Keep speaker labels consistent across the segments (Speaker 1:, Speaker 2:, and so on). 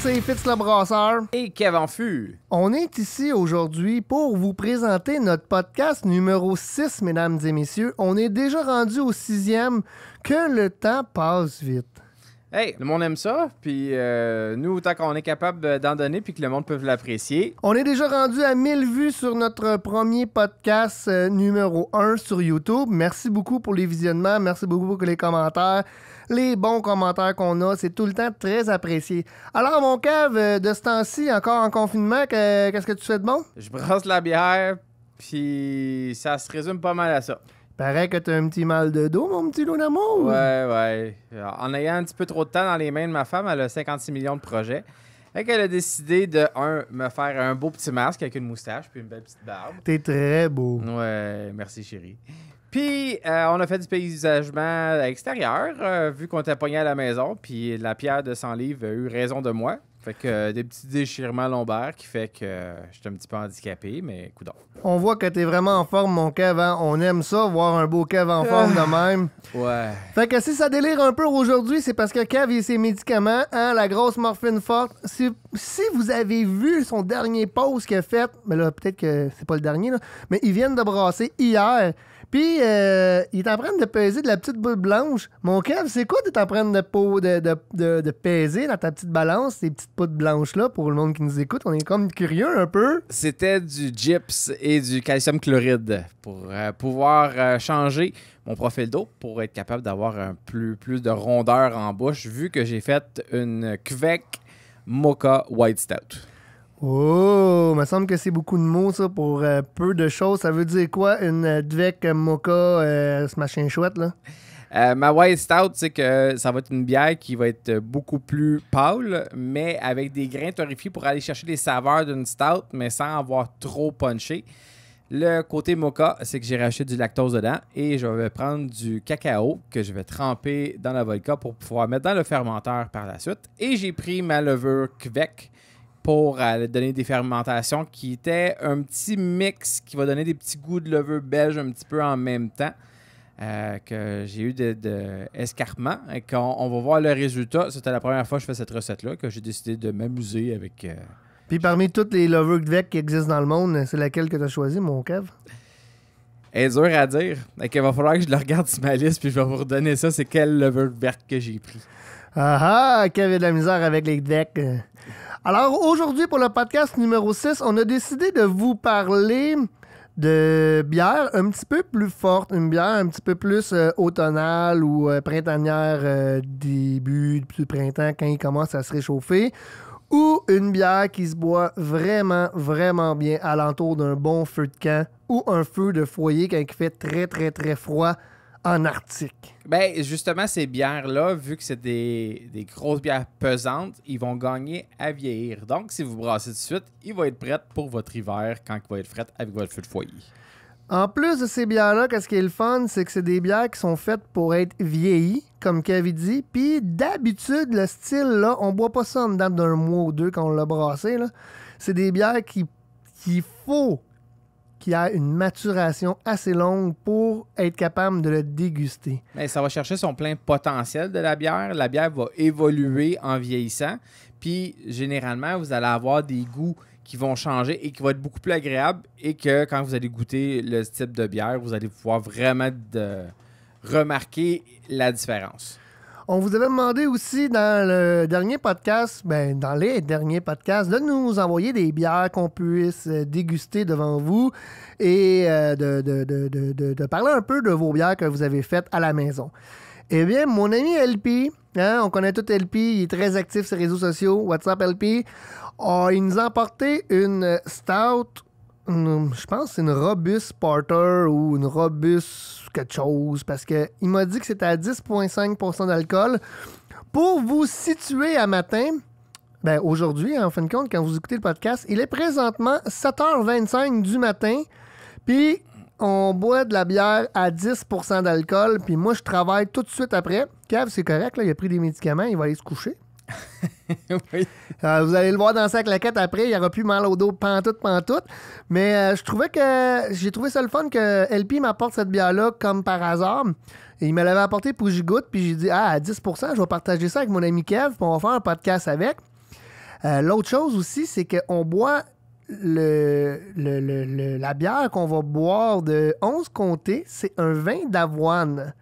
Speaker 1: c'est Fitz le Brasseur. Et Kevin Fu. On est ici aujourd'hui pour vous présenter notre podcast numéro 6, mesdames et messieurs. On est déjà rendu au sixième. Que le temps passe vite.
Speaker 2: Hey, le monde aime ça, puis euh, nous, autant qu'on est capable d'en donner, puis que le monde peut l'apprécier.
Speaker 1: On est déjà rendu à 1000 vues sur notre premier podcast euh, numéro 1 sur YouTube. Merci beaucoup pour les visionnements, merci beaucoup pour les commentaires les bons commentaires qu'on a. C'est tout le temps très apprécié. Alors, mon cave, euh, de ce temps-ci, encore en confinement, qu'est-ce que tu fais de bon? Je brosse
Speaker 2: la bière, puis ça se résume pas mal à ça.
Speaker 1: Paraît que t'as un petit mal de dos, mon petit d'amour. Ouais,
Speaker 2: ouais. Euh, en ayant un petit peu trop de temps dans les mains de ma femme, elle a 56 millions de projets. et qu'elle a décidé de, un, me faire un beau petit masque avec une moustache puis une belle petite barbe. T'es très beau. Ouais, merci chérie. Puis, euh, on a fait du paysagement extérieur, euh, vu qu'on était pogné à la maison. Puis, la pierre de 100 livres a eu raison de moi. Fait que euh, des petits déchirements lombaires qui fait que j'étais un petit peu handicapé, mais coup
Speaker 1: On voit que t'es vraiment en forme, mon cave. Hein. On aime ça, voir un beau Kev en forme de ah. même. Ouais. Fait que si ça délire un peu aujourd'hui, c'est parce que Kev et ses médicaments, hein, la grosse morphine forte. Si, vous avez vu son dernier post qu'il a fait, mais là, peut-être que c'est pas le dernier, mais ils viennent de brasser hier. Puis, euh, il est en de peser de la petite boule blanche. Mon cœur, c'est quoi en de, peau de, de, de peser dans ta petite balance, ces petites poules blanches-là, pour le monde qui nous écoute? On est comme curieux un peu.
Speaker 2: C'était du gyps et du calcium chloride pour euh, pouvoir euh, changer mon profil d'eau pour être capable d'avoir un plus, plus de rondeur en bouche, vu que j'ai fait une Quebec mocha white stout.
Speaker 1: Oh, me semble que c'est beaucoup de mots, ça, pour euh, peu de choses. Ça veut dire quoi, une euh, Dvek Mocha, euh, ce machin chouette, là?
Speaker 2: ma White Stout, c'est que ça va être une bière qui va être beaucoup plus pâle, mais avec des grains torréfiés pour aller chercher les saveurs d'une stout, mais sans avoir trop punché. Le côté mocha, c'est que j'ai racheté du lactose dedans et je vais prendre du cacao que je vais tremper dans la vodka pour pouvoir mettre dans le fermenteur par la suite. Et j'ai pris ma levure Kvek pour euh, donner des fermentations qui était un petit mix qui va donner des petits goûts de levure belge un petit peu en même temps. Euh, que j'ai eu de, et qu'on on va voir le résultat. C'était la première fois que je fais cette recette-là que j'ai décidé de m'amuser avec. Euh,
Speaker 1: puis parmi toutes les lover Gvec qui existent dans le monde, c'est laquelle que tu as choisi, mon Kev?
Speaker 2: Elle est à dire. Donc, il va falloir que je le regarde sur ma liste puis je vais vous redonner ça. C'est quel lover verte que j'ai pris.
Speaker 1: Ah ah, Kev de la misère avec les decks. Alors aujourd'hui, pour le podcast numéro 6, on a décidé de vous parler de bière un petit peu plus forte, une bière un petit peu plus euh, automnale ou euh, printanière euh, début du printemps quand il commence à se réchauffer, ou une bière qui se boit vraiment, vraiment bien à l'entour d'un bon feu de camp ou un feu de foyer quand il fait très, très, très froid en Arctique.
Speaker 2: Ben, justement, ces bières-là, vu que c'est des, grosses bières pesantes, ils vont gagner à vieillir. Donc, si vous brassez de suite, il va être prêt pour votre hiver quand il va être frais avec votre feu de foyer.
Speaker 1: En plus de ces bières-là, qu'est-ce qui est le fun, c'est que c'est des bières qui sont faites pour être vieillies, comme Kevin dit. Puis d'habitude, le style-là, on boit pas ça en dedans d'un mois ou deux quand on l'a brassé. C'est des bières qui qu'il faut qui a une maturation assez longue pour être capable de le déguster.
Speaker 2: ça va chercher son plein potentiel de la bière. La bière va évoluer en vieillissant. Puis généralement, vous allez avoir des goûts qui vont changer et qui vont être beaucoup plus agréables et que quand vous allez goûter le type de bière, vous allez pouvoir vraiment remarquer la différence.
Speaker 1: On vous avait demandé aussi dans le dernier podcast, ben, dans les derniers podcasts, de nous envoyer des bières qu'on puisse euh, déguster devant vous et euh, de, parler un peu de vos bières que vous avez faites à la maison. Eh bien, mon ami LP, hein, on connaît tout LP, il est très actif sur les réseaux sociaux, WhatsApp LP, ah, il nous a apporté une stout je pense que c'est une robuste Porter ou une robuste quelque chose, parce que il m'a dit que c'était à 10,5 d'alcool. Pour vous situer à matin, ben aujourd'hui, en fin de compte, quand vous écoutez le podcast, il est présentement 7h25 du matin, puis on boit de la bière à 10 d'alcool, puis moi, je travaille tout de suite après. Kev c'est correct, là, il a pris des médicaments, il va aller se coucher. Euh, vous allez le voir dans sa claquette après, il n'y aura plus mal au dos, pantoute, pantoute. Mais euh, je trouvais que j'ai trouvé ça le fun que LP m'apporte cette bière-là comme par hasard. il me l'avait apporté pour que j'y goûte, puis j'ai dit Ah, à 10 je vais partager ça avec mon ami Kev, puis on va faire un podcast avec. Euh, l'autre chose aussi, c'est qu'on boit la bière qu'on va boire de 11 comtés, c'est un vin d'avoine.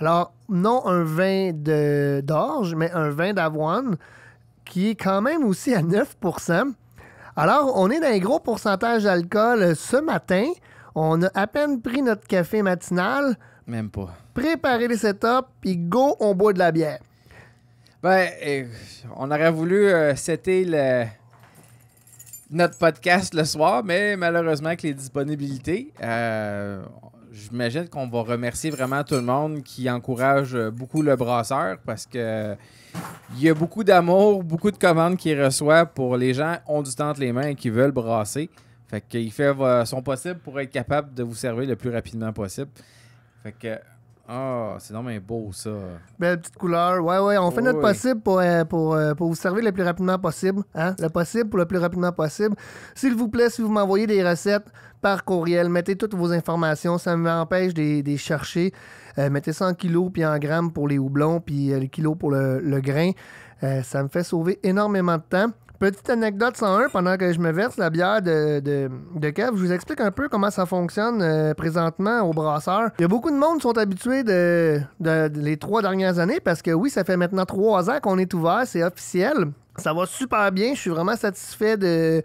Speaker 1: Alors, non un vin de, d'orge, mais un vin d'avoine qui est quand même aussi à 9 Alors, on est dans un gros pourcentage d'alcool euh, ce matin. On a à peine pris notre café matinal. Même pas. Préparer les setups, puis go, on boit de la bière. Ben, eh, on aurait
Speaker 2: voulu c'était euh, le notre podcast le soir, mais malheureusement, avec les disponibilités, euh, j'imagine qu'on va remercier vraiment tout le monde qui encourage euh, beaucoup le brasseur parce que il y a beaucoup d'amour, beaucoup de commandes qu'il reçoit pour les gens qui ont du temps entre les mains et qui veulent brasser. Fait qu'il fait euh, son possible pour être capable de vous servir le plus rapidement possible. Fait que ah, c'est non beau ça.
Speaker 1: Belle petite couleur. Ouais, ouais, on fait notre possible pour, euh, pour, vous servir le plus rapidement possible. Hein? Le possible pour le plus rapidement possible. S'il vous plaît, si vous m'envoyez des recettes, par courriel. Mettez toutes vos informations, ça m'empêche de les chercher. Euh, mettez 100 kilos puis en grammes pour les houblons, puis euh, le kilo pour le, grain. Euh, ça me fait sauver énormément de temps. Petite anecdote 101, pendant que je me verse la bière de, de, je vous explique un peu comment ça fonctionne présentement au brasseur. Il y a beaucoup de monde qui sont habitués de, les trois dernières années parce que oui, ça fait maintenant trois ans qu'on est ouvert, c'est officiel. Ça va super bien, je suis vraiment satisfait de,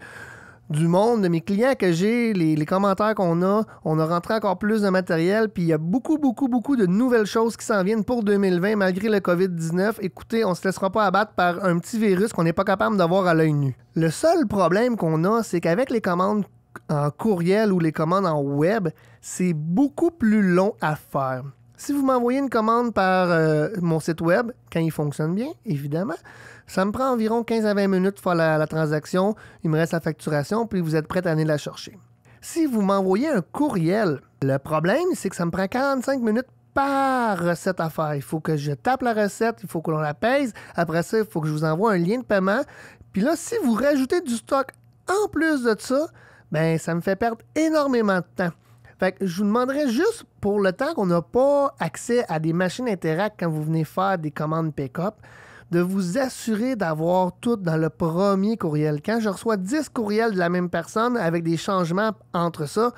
Speaker 1: du monde, de mes clients que j'ai, les, commentaires qu'on a. On a rentré encore plus de matériel, puis il y a beaucoup, beaucoup, beaucoup de nouvelles choses qui s'en viennent pour 2020 malgré le COVID-19. Écoutez, on ne se laissera pas abattre par un petit virus qu'on n'est pas capable d'avoir à l'œil nu. Le seul problème qu'on a, c'est qu'avec les commandes en courriel ou les commandes en web, c'est beaucoup plus long à faire. Si vous m'envoyez une commande par euh, mon site web, quand il fonctionne bien, évidemment, ça me prend environ 15 à 20 minutes pour faire la, transaction. Il me reste la facturation, puis vous êtes prêt à aller la chercher. Si vous m'envoyez un courriel, le problème, c'est que ça me prend 45 minutes par recette à faire. Il faut que je tape la recette, il faut que l'on la pèse. Après ça, il faut que je vous envoie un lien de paiement. Puis là, si vous rajoutez du stock en plus de ça, ben ça me fait perdre énormément de temps. Fait que je vous demanderais juste pour le temps qu'on n'a pas accès à des machines Interact quand vous venez faire des commandes pick-up, de vous assurer d'avoir tout dans le premier courriel. Quand je reçois 10 courriels de la même personne avec des changements entre ça,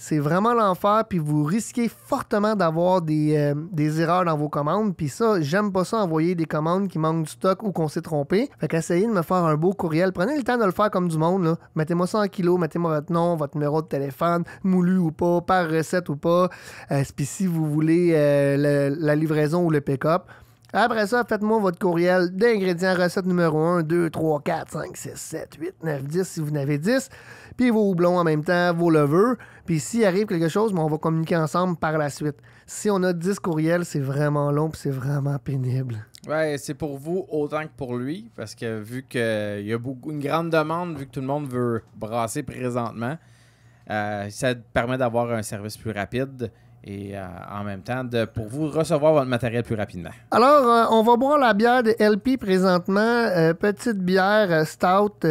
Speaker 1: c'est vraiment l'enfer, puis vous risquez fortement d'avoir euh, des, erreurs dans vos commandes. Puis ça, j'aime pas ça, envoyer des commandes qui manquent du stock ou qu'on s'est trompé. Fait qu'essayez de me faire un beau courriel. Prenez le temps de le faire comme du monde. Mettez-moi ça en kilos, mettez-moi votre nom, votre numéro de téléphone, moulu ou pas, par recette ou pas. Euh, si vous voulez euh, la livraison ou le pick-up, après ça, faites-moi votre courriel d'ingrédients recette numéro 1, 2, 3, 4, 5, 6, 7, 8, 9, 10 si vous n'avez 10, puis vos houblons en même temps, vos leveux. Puis s'il arrive quelque chose, ben, on va communiquer ensemble par la suite. Si on a 10 courriels, c'est vraiment long et c'est vraiment pénible.
Speaker 2: Ouais, c'est pour vous autant que pour lui, parce que vu qu'il euh, y a beaucoup, une grande demande, vu que tout le monde veut brasser présentement, euh, ça permet d'avoir un service plus rapide et euh, en même temps pour vous recevoir votre matériel plus rapidement.
Speaker 1: Alors, euh, on va boire la bière de LP présentement. Euh, petite bière stout.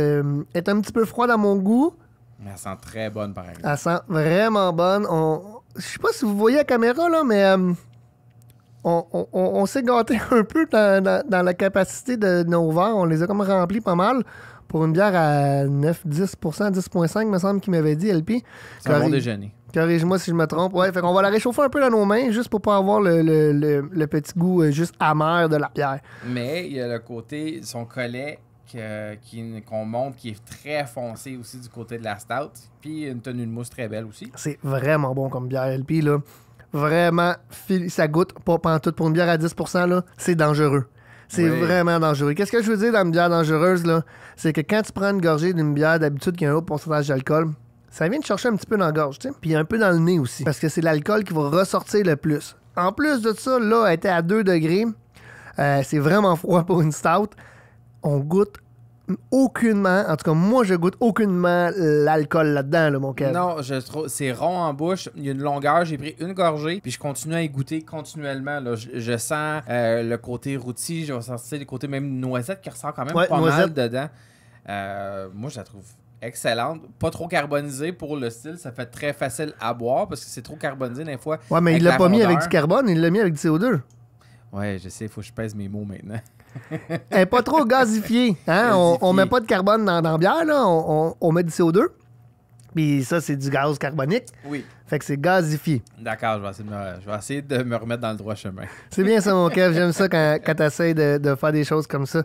Speaker 1: est un petit peu froide à mon goût.
Speaker 2: Mais elle sent très bonne, par exemple.
Speaker 1: Elle sent vraiment bonne. On... Je sais pas si vous voyez la caméra, là, mais on, s'est gâté un peu dans, la capacité de nos verres. On les a comme remplis pas mal pour une bière à 9, 10 10,5 me semble qu'il m'avait dit, LP. C'est un bon déjeuner. Corrige-moi si je me trompe. Ouais, fait qu'on va la réchauffer un peu dans nos mains, juste pour pas avoir le, petit goût euh, juste amer de la pierre.
Speaker 2: Mais il y a le côté, son collet qu'on montre monte qui est très foncé aussi du côté de la stout. Puis une tenue de mousse très belle
Speaker 1: aussi. C'est vraiment bon comme bière. LP, là, vraiment, ça goûte pas pantoute. Pour une bière à 10%, là, c'est dangereux. C'est vraiment dangereux. Qu'est-ce que je veux dire dans une bière dangereuse, là? C'est que quand tu prends une gorgée d'une bière d'habitude qui a un haut pourcentage d'alcool, ça vient de chercher un petit peu dans la gorge, tu sais, puis un peu dans le nez aussi, parce que c'est l'alcool qui va ressortir le plus. En plus de ça, là, elle était à 2 degrés. Euh, c'est vraiment froid pour une stout. On goûte aucunement, en tout cas moi je goûte aucunement l'alcool là-dedans, mon cœur. Non,
Speaker 2: je trouve c'est rond en bouche, il y a une longueur, j'ai pris une gorgée, puis je continue à y goûter continuellement. Je, sens euh, le côté routi. je vais sentir le côté même noisette qui ressort quand même pas mal dedans. Euh, moi je la trouve excellente, pas trop carbonisé pour le style, ça fait très facile à boire parce que c'est trop carbonisé des fois. Ouais, mais il l'a pas mis avec du
Speaker 1: carbone, il l'a mis avec du CO2.
Speaker 2: Ouais, je sais, il faut que je pèse mes mots maintenant.
Speaker 1: pas trop Gazifié. Hein? On, met pas de carbone dans, dans bière, là. On, met du CO2. Puis ça, c'est du gaz carbonique. Oui. Fait que c'est gazifié.
Speaker 2: D'accord, je, vais essayer de me remettre dans le droit chemin.
Speaker 1: C'est bien ça, mon Kev. J'aime ça quand, tu essaies de faire des choses comme ça.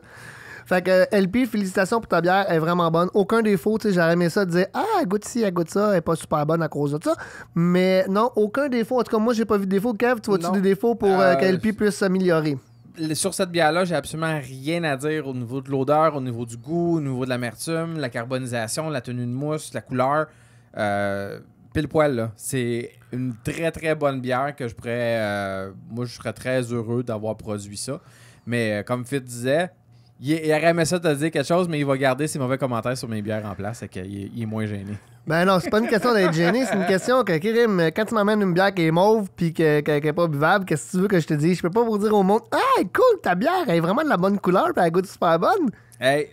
Speaker 1: Fait que euh, LP, félicitations pour ta bière, elle est vraiment bonne. Aucun défaut, tu sais, j'aurais aimé ça, dire Ah, elle goûte ci, elle goûte ça, elle est pas super bonne à cause de ça. Mais non, aucun défaut. En tout cas, moi, j'ai pas vu de défaut. Kev, tu vois-tu des défauts pour euh, que euh, LP puisse s'améliorer?
Speaker 2: sur cette bière-là, j'ai absolument rien à dire au niveau de l'odeur, au niveau du goût, au niveau de l'amertume, la carbonisation, la tenue de mousse, la couleur. pile poil, là. C'est une très, très bonne bière que je pourrais. moi, je serais très heureux d'avoir produit ça. Mais comme Fit disait, il, il aurait ça te dire quelque chose, mais il va garder ses mauvais commentaires sur mes bières en place, et qu'il il est moins gêné.
Speaker 1: Ben non, c'est pas une question d'être gêné, c'est une question que Kirim, quand tu m'amènes une bière qui est mauve puis qui n'est pas buvable, qu'est-ce que tu veux que je te dise? Je peux pas vous dire au monde Ah, cool, ta bière, elle est vraiment de la bonne couleur, puis elle goûte super bonne hey,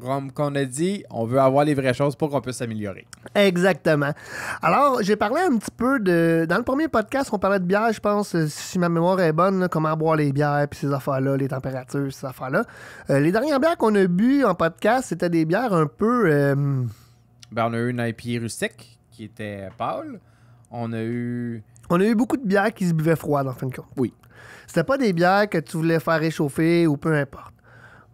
Speaker 2: comme on a dit, on veut avoir les vraies choses pour qu'on puisse s'améliorer.
Speaker 1: Exactement. Alors, j'ai parlé un petit peu de. Dans le premier podcast, on parlait de bière, je pense, euh, si ma mémoire est bonne, comment boire les bières, puis ces affaires-là, les températures, ces affaires-là. Euh, les dernières bières qu'on a bu en podcast, c'était des bières un peu. Euh,
Speaker 2: ben, on a eu une IPA rustique qui était pâle. On a eu.
Speaker 1: On a eu beaucoup de bières qui se buvaient froides, en fin de compte. Oui. C'était pas des bières que tu voulais faire réchauffer ou peu importe.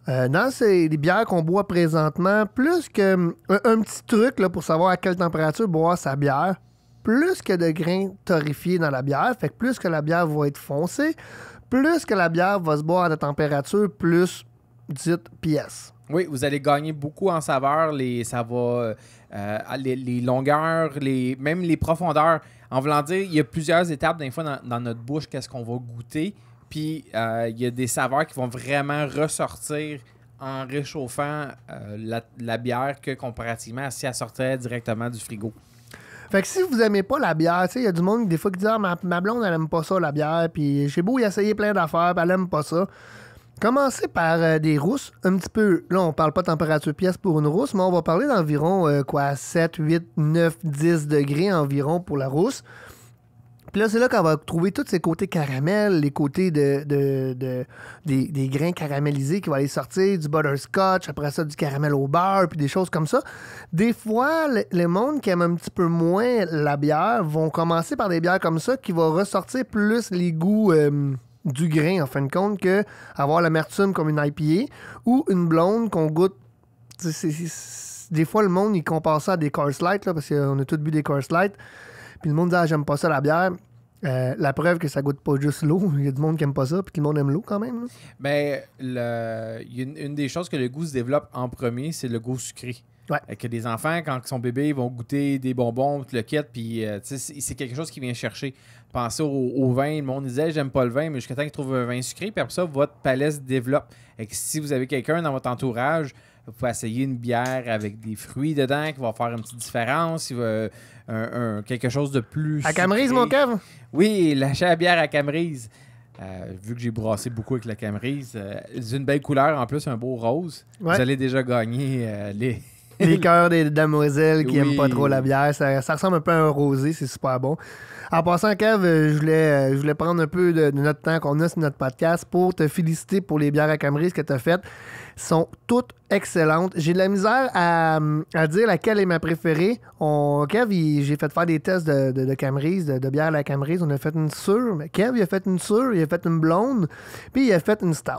Speaker 1: Euh, non, dans les bières qu'on boit présentement, plus que hum, un, petit truc pour savoir à quelle température boire sa bière, plus que de grains torréfiés dans la bière, fait que plus que la bière va être foncée, plus que la bière va se boire à la température plus dite pièce.
Speaker 2: Oui, vous allez gagner beaucoup en saveur. Les, ça va, euh, les, longueurs, les, même les profondeurs. En voulant dire, il y a plusieurs étapes des dans notre bouche, qu'est-ce qu'on va goûter. Puis euh, il y a des saveurs qui vont vraiment ressortir en réchauffant euh, la, bière que comparativement si elle sortait directement du frigo.
Speaker 1: Fait que si vous aimez pas la bière, tu sais, il y a du monde des fois qui dit ah, ma, blonde, elle aime pas ça, la bière, puis j'ai beau y essayer plein d'affaires, elle aime pas ça. Commencez par euh, des rousses, un petit peu. Là, on parle pas de température pièce pour une rousse, mais on va parler d'environ quoi 7, 8, 9, 10 degrés environ pour la rousse. Puis là, c'est là qu'on va trouver tous ces côtés caramel, les côtés de, des, grains caramélisés qui vont aller sortir, du butterscotch, après ça, du caramel au beurre, puis des choses comme ça. Des fois, les mondes monde qui aime un petit peu moins la bière vont commencer par des bières comme ça qui vont ressortir plus les goûts. Euh, du grain, en fin de compte, que avoir l'amertume comme une IPA ou une blonde qu'on goûte. des fois, le monde, il compare ça à des Cars Light, là, parce qu'on a tous bu des Coors Light. Puis le monde dit, ah, j'aime pas ça la bière. Euh, la preuve que ça goûte pas juste l'eau. Il y a du monde qui aime pas ça, puis tout le monde aime l'eau quand même.
Speaker 2: Ben, une, des choses que le goût se développe en premier, c'est le goût sucré. Ouais. Que des enfants, quand ils sont bébés, ils vont goûter des bonbons, le kit, puis euh, c'est quelque chose qui vient chercher. Pensez au, vin, le monde disait j'aime pas le vin, mais jusqu'à temps qu'ils trouvent un vin sucré, puis après ça, votre palais se développe. Et si vous avez quelqu'un dans votre entourage vous essayer une bière avec des fruits dedans qui va faire une petite différence. va un, quelque chose de plus. À Camerise, mon cave? Oui, la la bière à Camerise. Euh, vu que j'ai brassé beaucoup avec la Camerise, c'est euh, une belle couleur en plus, un beau rose. Vous allez déjà gagner euh, les.
Speaker 1: les cœurs des demoiselles qui n'aiment pas trop la bière. Ça, ressemble un peu à un rosé, c'est super bon. En passant, Kev, je voulais, je voulais prendre un peu de, notre temps qu'on a sur notre podcast pour te féliciter pour les bières à Camerise que tu as faites sont toutes excellentes. J'ai de la misère à, dire laquelle est ma préférée. On, Kev, j'ai fait faire des tests de, de, de Camrys, de, bière à la Camrys. On a fait une sûre. Mais Kev, il a fait une sûre, il a fait une blonde, puis il a fait une stout.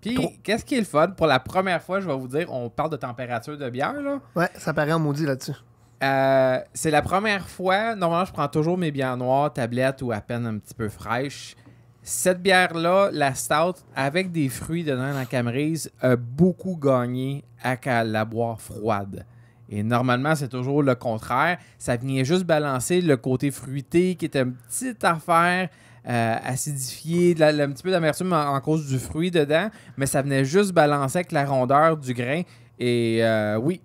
Speaker 2: Puis, qu'est-ce qui est le fun? Pour la première fois, je vais vous dire, on parle de température de bière, là.
Speaker 1: Ouais, ça paraît en maudit là-dessus.
Speaker 2: Euh, c'est la première fois. Normalement, je prends toujours mes bières noires, tablettes ou à peine un petit peu fraîches. Cette bière-là, la stout, avec des fruits dedans la Camerise, a beaucoup gagné à la boire froide. Et normalement, c'est toujours le contraire. Ça venait juste balancer le côté fruité qui est une petite affaire acidifié, euh, acidifiée, un petit peu d'amertume en, cause du fruit dedans, mais ça venait juste balancer avec la rondeur du grain. Et euh, oui,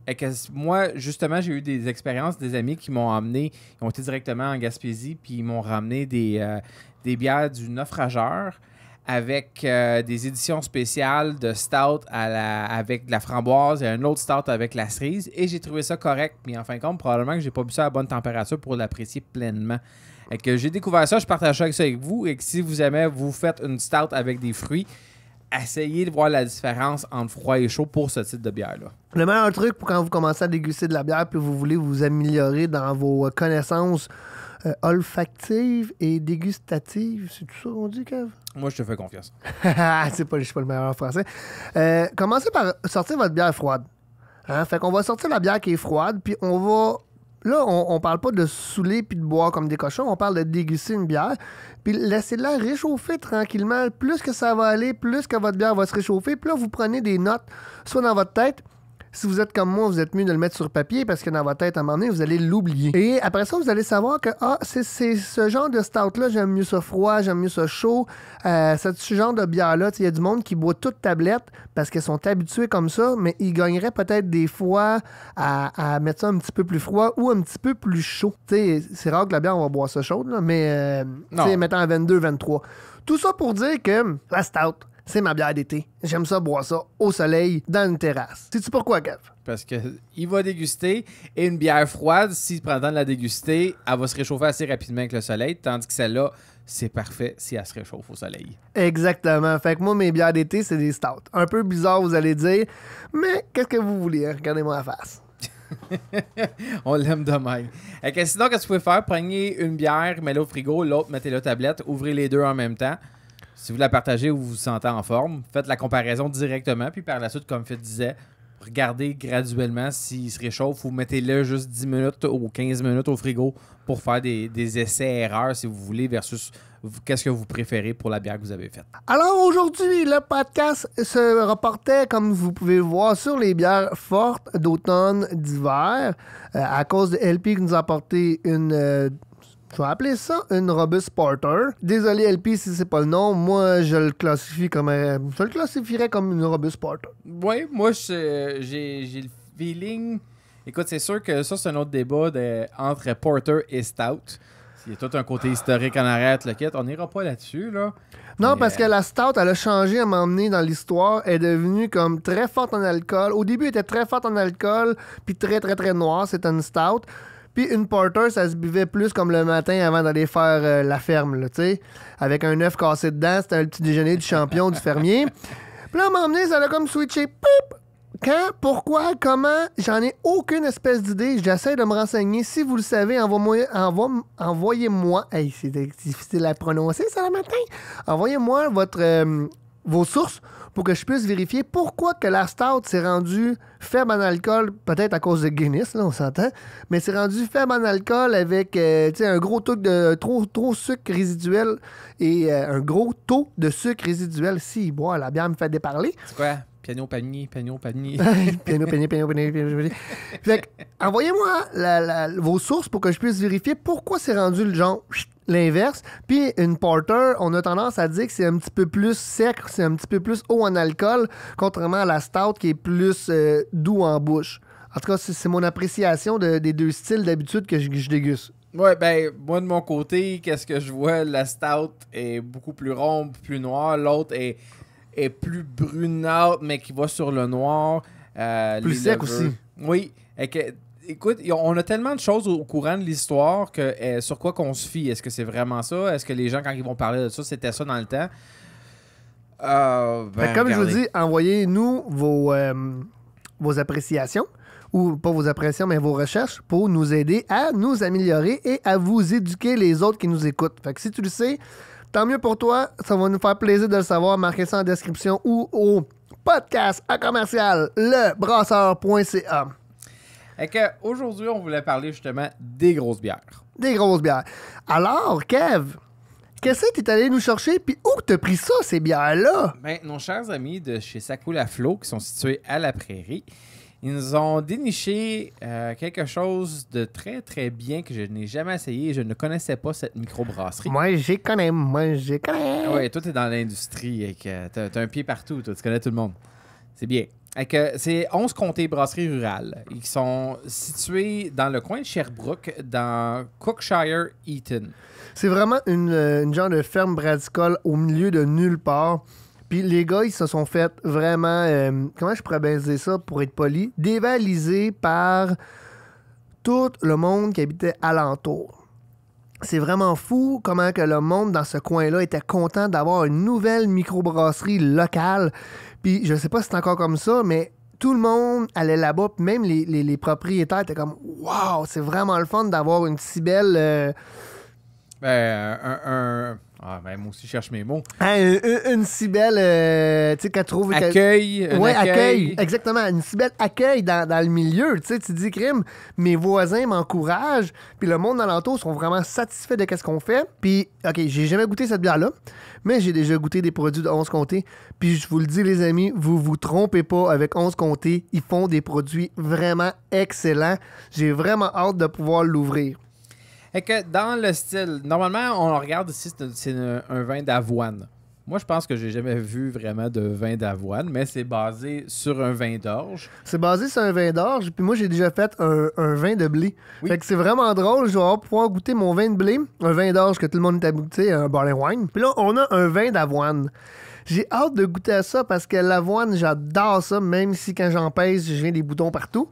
Speaker 2: moi, justement, j'ai eu des expériences, des amis qui m'ont amené, ils ont été directement en Gaspésie, puis ils m'ont ramené des, euh, bières du naufrageur avec euh, des éditions spéciales de stout avec de la framboise et un autre stout avec la cerise. Et j'ai trouvé ça correct. Mais en fin de compte, probablement que j'ai pas bu ça à bonne température pour l'apprécier pleinement. Et que j'ai découvert ça, je partage ça avec vous. Et que si vous aimez, vous faites une stout avec des fruits essayez de voir la différence entre froid et chaud pour ce type de bière-là.
Speaker 1: Le meilleur truc pour quand vous commencez à déguster de la bière puis vous voulez vous améliorer dans vos connaissances euh, olfactives et dégustatives, c'est tout ça qu'on dit, Kev?
Speaker 2: Moi, je te fais confiance.
Speaker 1: c'est pas, je suis pas le meilleur en français. Euh, commencez par sortir votre bière froide. Hein? Fait qu'on va sortir la bière qui est froide, puis on va là, on, parle pas de saouler puis de boire comme des cochons, on parle de déguster une bière, puis laissez-la réchauffer tranquillement. Plus que ça va aller, plus que votre bière va se réchauffer, puis là, vous prenez des notes, soit dans votre tête, si vous êtes comme moi, vous êtes mieux de le mettre sur papier parce que dans votre tête, à un moment donné, vous allez l'oublier. Et après ça, vous allez savoir que ah, c'est ce genre de stout-là, j'aime mieux ça froid, j'aime mieux ça chaud. Euh, ce genre de bière-là, il y a du monde qui boit toute tablette parce qu'ils sont habitués comme ça, mais ils gagneraient peut-être des fois à, mettre ça un petit peu plus froid ou un petit peu plus chaud. C'est rare que la bière, on va boire ça chaude, là, mais euh, mettons à 22, 23. Tout ça pour dire que la stout, c'est ma bière d'été. J'aime ça boire ça au soleil dans une terrasse. Sais-tu pourquoi, Gav?
Speaker 2: Parce que il va déguster et une bière froide, s'il prend de la déguster, elle va se réchauffer assez rapidement avec le soleil, tandis que celle-là, c'est parfait si elle se réchauffe au soleil.
Speaker 1: Exactement. Fait que moi, mes bières d'été, c'est des stouts. Un peu bizarre, vous allez dire, mais qu'est-ce que vous voulez? Hein? Regardez-moi la face.
Speaker 2: On l'aime de même. sinon, qu'est-ce que vous pouvez faire? Prenez une bière, mettez-la au frigo, l'autre, mettez-la tablette, ouvrez les deux en même temps. Si vous la partagez ou vous vous sentez en forme, faites la comparaison directement. Puis par la suite, comme je disait, regardez graduellement s'il se réchauffe ou mettez-le juste 10 minutes ou 15 minutes au frigo pour faire des, essais-erreurs, si vous voulez, versus qu'est-ce que vous préférez pour la bière que vous avez faite.
Speaker 1: Alors aujourd'hui, le podcast se reportait, comme vous pouvez le voir, sur les bières fortes d'automne, d'hiver, euh, à cause de LP qui nous a apporté une... Euh, je vais appeler ça une Robust Porter. Désolé LP si c'est pas le nom. Moi, je le classifie comme le classifierais comme une Robust Porter. Oui, moi
Speaker 2: j'ai le feeling. Écoute, c'est sûr que ça c'est un autre débat entre Porter et Stout. Il y a tout un côté historique en arrière, le kit. On n'ira pas là-dessus, là.
Speaker 1: Non, parce que la euh, stout, elle a changé à m'emmener dans l'histoire. Elle est devenue comme très forte en alcool. Au début, elle était très forte en alcool, puis très, très, très noire. C'est une stout. Puis une porter, ça se buvait plus comme le matin avant d'aller faire euh, la ferme, tu sais. Avec un œuf cassé dedans, c'était un petit déjeuner du champion, du fermier. Puis là, m'a emmené, ça l'a comme switché. Poup! Quand, pourquoi, comment, j'en ai aucune espèce d'idée. J'essaie de me renseigner. Si vous le savez, envoie envoyez-moi. Hey, c'est difficile à prononcer ça le matin. Envoyez-moi votre, euh, vos sources pour que je puisse vérifier pourquoi que la stout s'est rendue faible en alcool, peut-être à cause de Guinness, là, on s'entend, mais s'est rendue faible en alcool avec euh, un gros taux de trop, trop sucre résiduel et euh, un gros taux de sucre résiduel. Si, boit la bière me fait déparler.
Speaker 2: C'est quoi? Piano, panier, piano, panier. piano, panier,
Speaker 1: piano, panier, piano, panier. Fait envoyez-moi vos sources pour que je puisse vérifier pourquoi c'est rendu le genre l'inverse. Puis une porter, on a tendance à dire que c'est un petit peu plus sec, c'est un petit peu plus haut en alcool, contrairement à la stout qui est plus euh, doux en bouche. En tout cas, c'est mon appréciation des deux styles d'habitude que je, déguste.
Speaker 2: Ouais, ben, moi de mon côté, qu'est-ce que je vois? La stout est beaucoup plus ronde, plus noire. L'autre est, est plus brunâtre, mais qui va sur le noir. Euh, plus sec aussi. Oui. Et que, Écoute, on a tellement de choses au courant de l'histoire que eh, sur quoi qu'on se fie. Est-ce que c'est vraiment ça? Est-ce que les gens, quand ils vont parler de ça, c'était ça dans le temps? Euh, ben, comme je vous dis,
Speaker 1: envoyez-nous vos, euh, vos appréciations, ou pas vos appréciations, mais vos recherches pour nous aider à nous améliorer et à vous éduquer les autres qui nous écoutent. Fait que si tu le sais, tant mieux pour toi. Ça va nous faire plaisir de le savoir. Marquez ça en description ou au podcast à commercial lebrasseur.ca. Aujourd'hui, on voulait parler justement des grosses bières. Des grosses bières. Alors, Kev, qu'est-ce que tu es allé nous chercher? Puis où t'as pris ça, ces bières-là?
Speaker 2: Ben, nos chers amis de chez Sacoule à qui sont situés à la Prairie, ils nous ont déniché euh, quelque chose de très, très bien que je n'ai jamais essayé. je ne connaissais pas cette microbrasserie.
Speaker 1: Moi, j'y connais. Moi, j'ai connais. Oui,
Speaker 2: toi, t'es dans l'industrie et que t'as, un pied partout. tu connais tout le monde. C'est bien. Euh, c'est 11 comtés brasseries rurales. Ils sont situés dans le coin de Sherbrooke, dans
Speaker 1: Cookshire, Eaton. C'est vraiment une, euh, genre de ferme bradicole au milieu de nulle part. Puis les gars, ils se sont fait vraiment, euh, comment je pourrais bien dire ça pour être poli, dévalisés par tout le monde qui habitait alentour. C'est vraiment fou comment que le monde dans ce coin-là était content d'avoir une nouvelle microbrasserie locale. Puis je sais pas si c'est encore comme ça, mais tout le monde allait là-bas, même les, propriétaires étaient comme Waouh, c'est vraiment le fun d'avoir une si belle. Euh,
Speaker 2: ben, euh, un. Ah, ben, moi aussi, je cherche mes mots.
Speaker 1: Hein, une, si belle. Euh, tu sais, qu'elle trouve. Accueil. Oui, accueil. Exactement. Une si belle accueil dans, le milieu. Tu sais, tu dis, crime, mes voisins m'encouragent, puis le monde dans l'entour sont vraiment satisfaits de ce qu'on fait. Puis, OK, j'ai jamais goûté cette bière-là mais j'ai déjà goûté des produits de 11 comtés. Puis je vous le dis, les amis, vous vous trompez pas avec 11 comtés. Ils font des produits vraiment excellents. J'ai vraiment hâte de pouvoir l'ouvrir.
Speaker 2: Et que dans le style, normalement, on regarde ici, c'est un vin d'avoine. Moi, je pense que j'ai jamais vu vraiment de vin d'avoine, mais c'est basé sur un vin d'orge.
Speaker 1: C'est basé sur un vin d'orge, puis moi, j'ai déjà fait un, vin de blé. Fait que c'est vraiment drôle, je vais pouvoir goûter mon vin de blé, un vin d'orge que tout le monde est goûté, un barley wine. Puis là, on a un vin d'avoine. J'ai hâte de goûter à ça parce que l'avoine, j'adore ça, même si quand j'en pèse, je viens des boutons partout.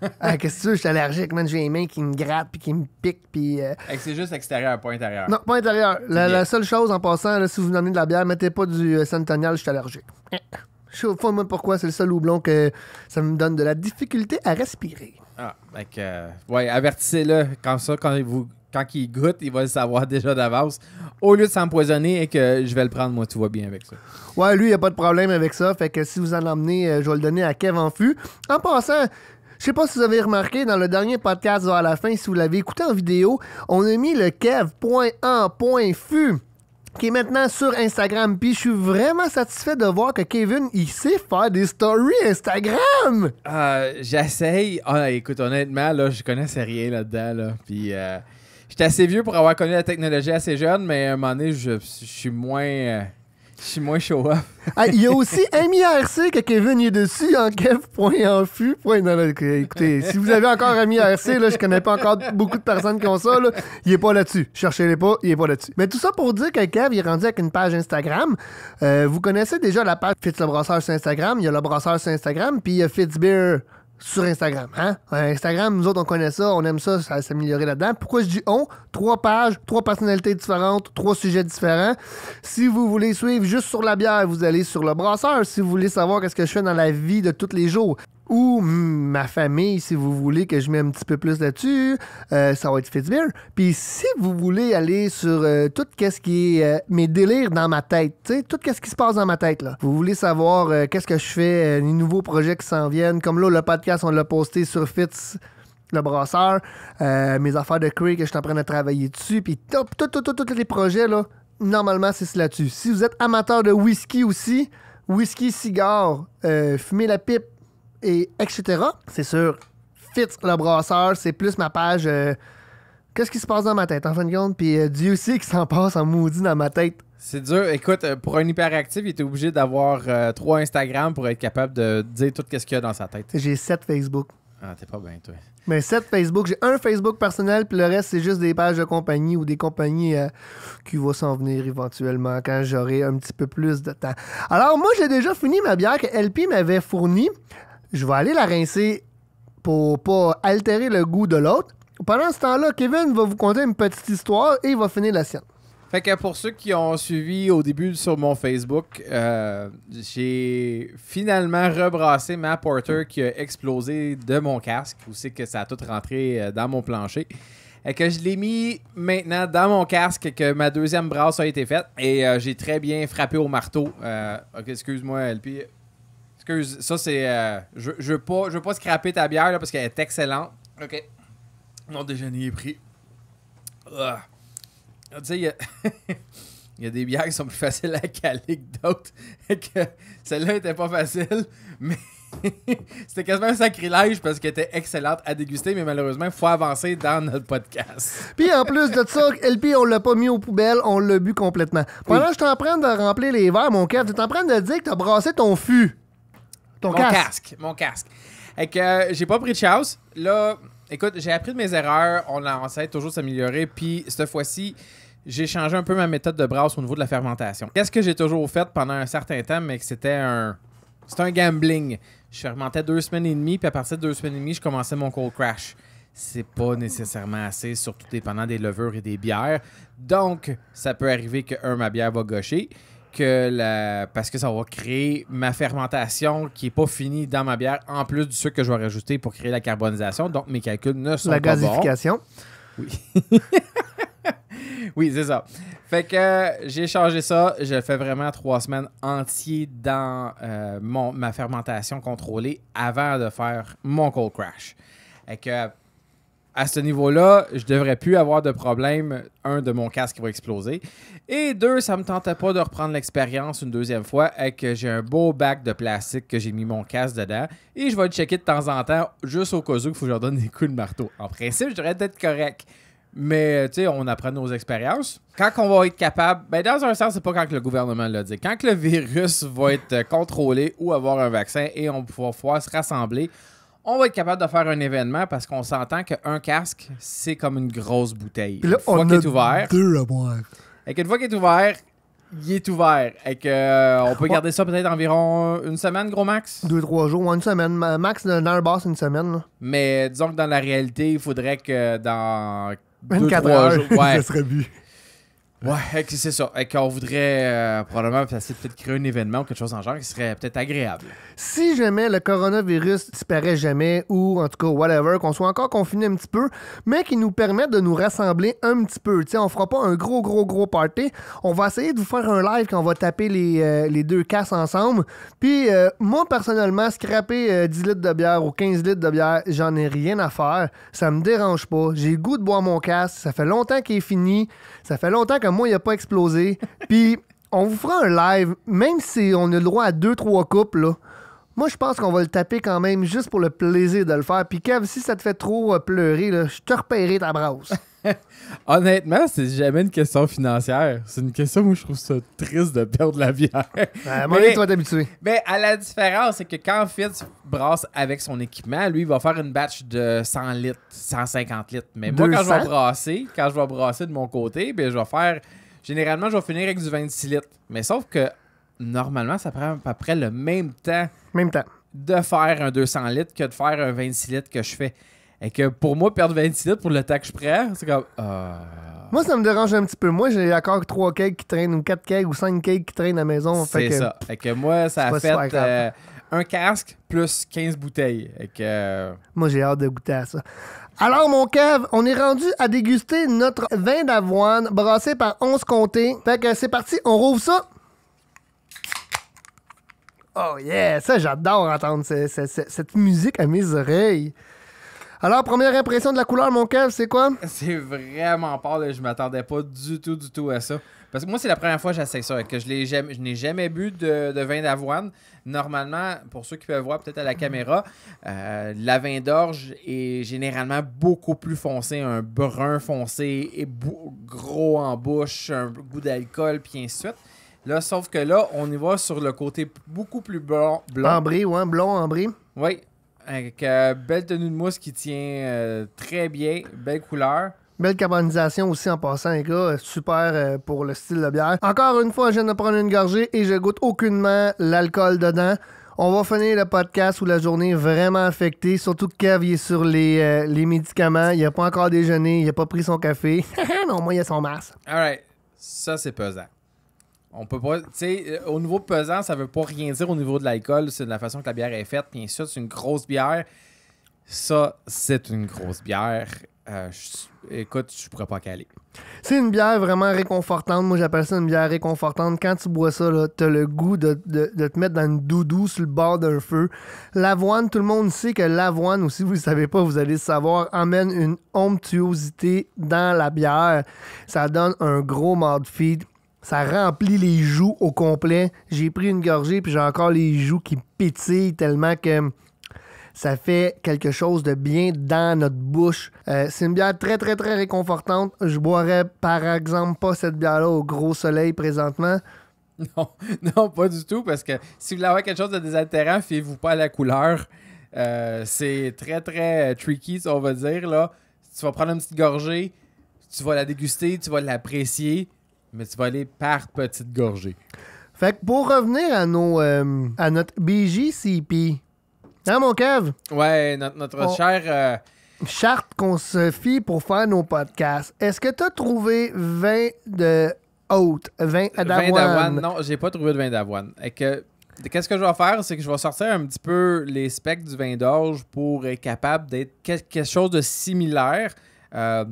Speaker 1: ah, quest que tu je suis allergique, man. J'ai les mains qui me grattent puis qui me piquent. Puis, euh,
Speaker 2: C'est juste extérieur, pas intérieur. Non, pas intérieur.
Speaker 1: La, seule chose en passant, si vous me donnez de la bière, mettez pas du euh, Centennial, je suis allergique. Je sais pas moi pourquoi, c'est le seul houblon que ça me donne de la difficulté à respirer.
Speaker 2: Ah, euh, ouais, avertissez-le comme ça, quand vous quand il goûte, il va le savoir déjà d'avance. Au lieu de s'empoisonner et que je vais le prendre, moi, tu vois bien avec ça.
Speaker 1: Ouais, lui, il n'y a pas de problème avec ça. Fait que si vous en emmenez, euh, je vais le donner à Kevin en En passant, je sais pas si vous avez remarqué dans le dernier podcast vers la fin, si vous l'avez écouté en vidéo, on a mis le kev.1.fu qui est maintenant sur Instagram. Puis je suis vraiment satisfait de voir que Kevin, il sait faire des stories Instagram.
Speaker 2: Euh, j'essaye. Ah, écoute, honnêtement, là, je connaissais rien là-dedans. Là. Puis euh, j'étais assez vieux pour avoir connu la technologie assez jeune, mais à un moment donné, je, je suis moins euh, je suis moins chaud ah, il y a aussi
Speaker 1: MIRC que Kevin est dessus en kev.enfu. Écoutez, si vous avez encore MIRC, là, je connais pas encore beaucoup de personnes qui ont ça. Il est pas là-dessus. Cherchez-les pas, il est pas là-dessus. Mais tout ça pour dire que Kev est rendu avec une page Instagram. Euh, vous connaissez déjà la page Fitz le brasseur sur Instagram. Il y a le brasseur sur Instagram, puis il y a Fitzbeer sur Instagram. Hein? Euh, Instagram, nous autres, on connaît ça, on aime ça, ça s'améliorer là-dedans. Pourquoi je dis on? Trois pages, trois personnalités différentes, trois sujets différents. Si vous voulez suivre juste sur la bière, vous allez sur le brasseur. Si vous voulez savoir qu'est-ce que je fais dans la vie de tous les jours, ou ma famille, si vous voulez que je mette un petit peu plus là-dessus, euh, ça va être Fitzbeer. Puis si vous voulez aller sur euh, tout qu'est-ce qui est euh, mes délires dans ma tête, tout qu'est-ce qui se passe dans ma tête là. Vous voulez savoir qu'est-ce que je fais, les nouveaux projets qui s'en viennent, comme là le podcast on l'a posté sur Fitz le brasseur, mes affaires de Cree que je suis en train de travailler dessus, puis top, tout, tout, tout, tous les projets là. Normalement, c'est là-dessus. Si vous êtes amateur de whisky aussi, whisky, cigare, fumer la pipe, et etc. C'est sûr Fit le brasseur, c'est plus ma page. Euh, qu'est-ce qui se passe dans ma tête en fin de compte? Puis euh, Dieu sait qui s'en passe en maudit dans ma tête. C'est dur.
Speaker 2: Écoute, euh, pour un hyperactif, il était obligé d'avoir trois Instagram pour être capable de dire tout ce qu'il y a dans sa tête. J'ai
Speaker 1: sept Facebook. Ah, t'es pas bien, toi. Mais 7 Facebook. J'ai un Facebook personnel, puis le reste, c'est juste des pages de compagnie ou des compagnies qui vont s'en venir éventuellement quand j'aurai un petit peu plus de temps. Alors, moi, j'ai déjà fini ma bière que LP m'avait fournie je vais aller la rincer pour pas altérer le goût de l'autre. Pendant ce temps-là, Kevin va vous conter une petite histoire et il va finir la sienne.
Speaker 2: Fait que pour ceux qui ont suivi au début sur mon Facebook, euh, j'ai finalement rebrassé ma Porter qui a explosé de mon casque. Vous savez que ça a tout rentré euh, dans mon plancher. Et que je l'ai mis maintenant dans mon casque, que ma deuxième brasse a été faite. Et euh, j'ai très bien frappé au marteau. excuse-moi, LP ça c'est. Euh, je, je veux pas, je scraper ta bière là, parce qu'elle est excellente. Ok. Mon déjeuner est pris. Ah. Tu sais, il y a- des bières qui sont plus faciles à caler que d'autres. Celle-là était pas facile, mais c'était quasiment un sacrilège parce qu'elle était excellente à déguster, mais malheureusement, il faut avancer dans notre
Speaker 1: podcast. Puis en plus de ça, LP, on l'a pas mis aux poubelles, on l'a bu complètement. Pendant que je t'en prends de remplir les verres, mon cœur, tu t'en prends de dire que t'as brassé ton fût mon casque.
Speaker 2: Mon casque. Et que euh, j'ai pas pris de chance. Là, écoute, j'ai appris de mes erreurs. On, on essaie toujours s'améliorer. Puis cette fois-ci, j'ai changé un peu ma méthode de brasse au niveau de la fermentation. Qu'est-ce que j'ai toujours fait pendant un certain temps, mais que c'était un. C'était un gambling. Je fermentais deux semaines et demie, puis à partir de deux semaines et demie, je commençais mon cold crash. C'est pas nécessairement assez, surtout dépendant des levures et des bières. Donc, ça peut arriver que, un, ma bière va gaucher que la... parce que ça va créer ma fermentation qui n'est pas finie dans ma bière, en plus du sucre que je vais rajouter pour créer la carbonisation. Donc, mes calculs ne sont pas bons. La gasification. Oui. oui, c'est ça. Fait que euh, j'ai changé ça. Je fais vraiment trois semaines entières dans euh, ma fermentation contrôlée avant de faire mon cold crash. Et que à ce niveau-là, je devrais plus avoir de problème, un, de mon casque qui va exploser, et deux, ça me tentait pas de reprendre l'expérience une deuxième fois avec euh, j'ai un beau bac de plastique que j'ai mis mon casque dedans, et je vais le checker de temps en temps, juste au cas où il faut que je leur donne des coups de marteau. En principe, je devrais être correct. Mais, euh, tu sais, on apprend nos expériences. Quand on va être capable, ben dans un sens, c'est pas quand le gouvernement l'a dit. Quand le virus va être euh, contrôlé ou avoir un vaccin et on va pouvoir se rassembler, on va être capable de faire un événement parce qu'on s'entend qu'un casque, c'est comme une grosse bouteille. une fois qu'il est ouvert. Et qu'une fois qu'il est ouvert, il est ouvert. Et que, euh, on peut garder ça
Speaker 1: peut-être environ une semaine, gros max. Deux, trois jours, une semaine. Max dans le bar, c'est une semaine.
Speaker 2: Mais disons que dans la réalité, il faudrait que dans.
Speaker 1: 24 heures, jours, ouais. ça serait vu.
Speaker 2: Ouais, euh, c'est ça. Et qu'on voudrait euh, probablement peut-être créer un événement ou quelque chose en genre qui serait peut-être agréable.
Speaker 1: Si jamais le coronavirus disparaît jamais ou en tout cas whatever, qu'on soit encore confiné un petit peu, mais qui nous permette de nous rassembler un petit peu. sais, on fera pas un gros, gros, gros party. On va essayer de vous faire un live quand on va taper les, euh, deux casses ensemble. Puis moi, personnellement, scraper 10 litres de bière ou 15 litres de bière, j'en ai rien à faire. Ça me dérange pas. J'ai goût de boire mon casse. Ça fait longtemps qu'il est fini. Ça fait longtemps que moi, il n'a pas explosé. Puis on vous fera un live, même si on a le droit à deux, trois couples, Moi, je pense qu'on va le taper quand même juste pour le plaisir de le faire. Puis Kev, si ça te fait trop euh, pleurer, là, je te repérerai ta brosse.
Speaker 2: Honnêtement, c'est jamais une question financière. C'est une question où je trouve ça triste de
Speaker 1: perdre la bière. Euh, moi, mais, toi d'habitué.
Speaker 2: Mais à la différence, c'est que quand Fitz brasse avec son équipement, lui, il va faire une batch de 100 litres, 150 litres. Mais moi, quand je vais brasser, quand je vais brasser de mon côté, ben, je vais faire. Généralement, je vais finir avec du 26 litres. Mais sauf que normalement, ça prend à peu près le même temps. Même temps. De faire un 200 litres que de faire un 26 litres que je fais. Et que pour moi, perdre 26 litres pour le tac je prends, c'est comme. Euh,
Speaker 1: moi, ça me dérange un petit peu. Moi, j'ai encore 3 cakes qui traînent, ou 4 cakes, ou 5 cakes qui traînent à la maison. C'est ça.
Speaker 2: Et que moi, ça a fait euh, un casque plus 15
Speaker 1: bouteilles. Et Moi, j'ai hâte de goûter à ça. Alors, mon cave, on est rendu à déguster notre vin d'avoine brassé par 11 comtés. Fait que c'est parti, on rouvre ça. Oh yeah, ça j'adore entendre cette musique à mes oreilles. Alors, première impression de la couleur, mon cœur, c'est quoi? C'est
Speaker 2: vraiment pas là je m'attendais pas du tout, du tout à ça. Parce que moi, c'est la première fois que j'essaie ça, que je, n'ai jamais bu de, vin d'avoine. Normalement, pour ceux qui peuvent voir peut-être à la caméra, euh, la vin d'orge est généralement beaucoup plus foncé, un brun foncé, et gros en bouche, un goût d'alcool, puis ainsi Là, sauf que là, on y va sur le côté beaucoup plus blanc. blanc. ou
Speaker 1: ouais, blond, ambré.
Speaker 2: Oui, avec euh, belle tenue de mousse qui tient euh, très bien, belle couleur.
Speaker 1: Belle carbonisation aussi en passant, les gars. Super euh, pour le style de bière. Encore une fois, je viens de prendre une gorgée et je goûte aucunement l'alcool dedans. On va finir le podcast où la journée vraiment affectée, surtout que Kev est sur les, les médicaments. Il n'a pas encore déjeuné, il n'a pas pris son café. non, moi, il a son masque.
Speaker 2: All Ça, c'est pesant. On peut pas. Tu sais, euh, au niveau pesant, ça veut pas rien dire au niveau de l'alcool. C'est de la façon que la bière est faite. Bien sûr, c'est une grosse bière. Ça, c'est une grosse bière. Euh, écoute, je pourrais pas caler.
Speaker 1: C'est une bière vraiment réconfortante. Moi, j'appelle ça une bière réconfortante. Quand tu bois ça, tu as le goût de, te mettre dans une doudou sur le bord d'un feu. L'avoine, tout le monde sait que l'avoine, ou si vous ne savez pas, vous allez le savoir, amène une omptuosité dans la bière. Ça donne un gros feed ». Ça remplit les joues au complet. J'ai pris une gorgée, puis j'ai encore les joues qui pétillent tellement que ça fait quelque chose de bien dans notre bouche. Euh, c'est une bière très, très, très réconfortante. Je boirais, par exemple, pas cette bière-là au gros soleil présentement.
Speaker 2: Non, non, pas du tout, parce que si vous voulez avoir quelque chose de désaltérant, fiez-vous pas à la couleur. Euh, c'est très, très tricky, ça, on va dire. Là. Tu vas prendre une petite gorgée, tu vas la déguster, tu vas l'apprécier mais tu vas aller par petite gorgée.
Speaker 1: Fait que pour revenir à nos euh, à notre BJCP, hein mon cave?
Speaker 2: Ouais, notre, notre cher
Speaker 1: euh, charte qu'on se fie pour faire nos podcasts. Est-ce que tu as trouvé 20 de haute, 20 d'avoine? non,
Speaker 2: j'ai pas trouvé de vin d'avoine. Et que Qu'est-ce que je vais faire, c'est que je vais sortir un petit peu les specs du vin d'orge pour être capable d'être quelque chose de similaire. Euh,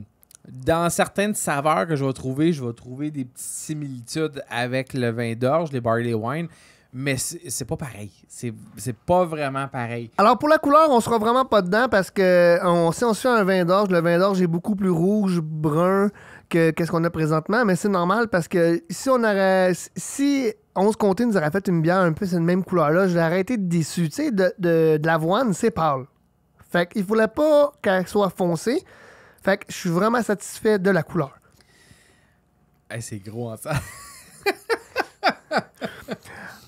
Speaker 2: dans certaines saveurs que je vais trouver, je vais trouver des petites similitudes avec le vin d'orge, les barley wine, mais c'est pas pareil. C'est pas vraiment pareil.
Speaker 1: Alors pour la couleur, on sera vraiment pas dedans parce que on, si on suit un vin d'orge, le vin d'orge est beaucoup plus rouge, brun que qu'est-ce qu'on a présentement, mais c'est normal parce que si on aurait si se comptait nous aurait fait une bière un peu cette même couleur-là, je l'aurais été déçu. Tu sais, de, de, l'avoine, c'est pâle. Fait qu'il voulait pas qu'elle soit foncée. Fait que je suis vraiment satisfait de la couleur.
Speaker 2: c'est gros en ça.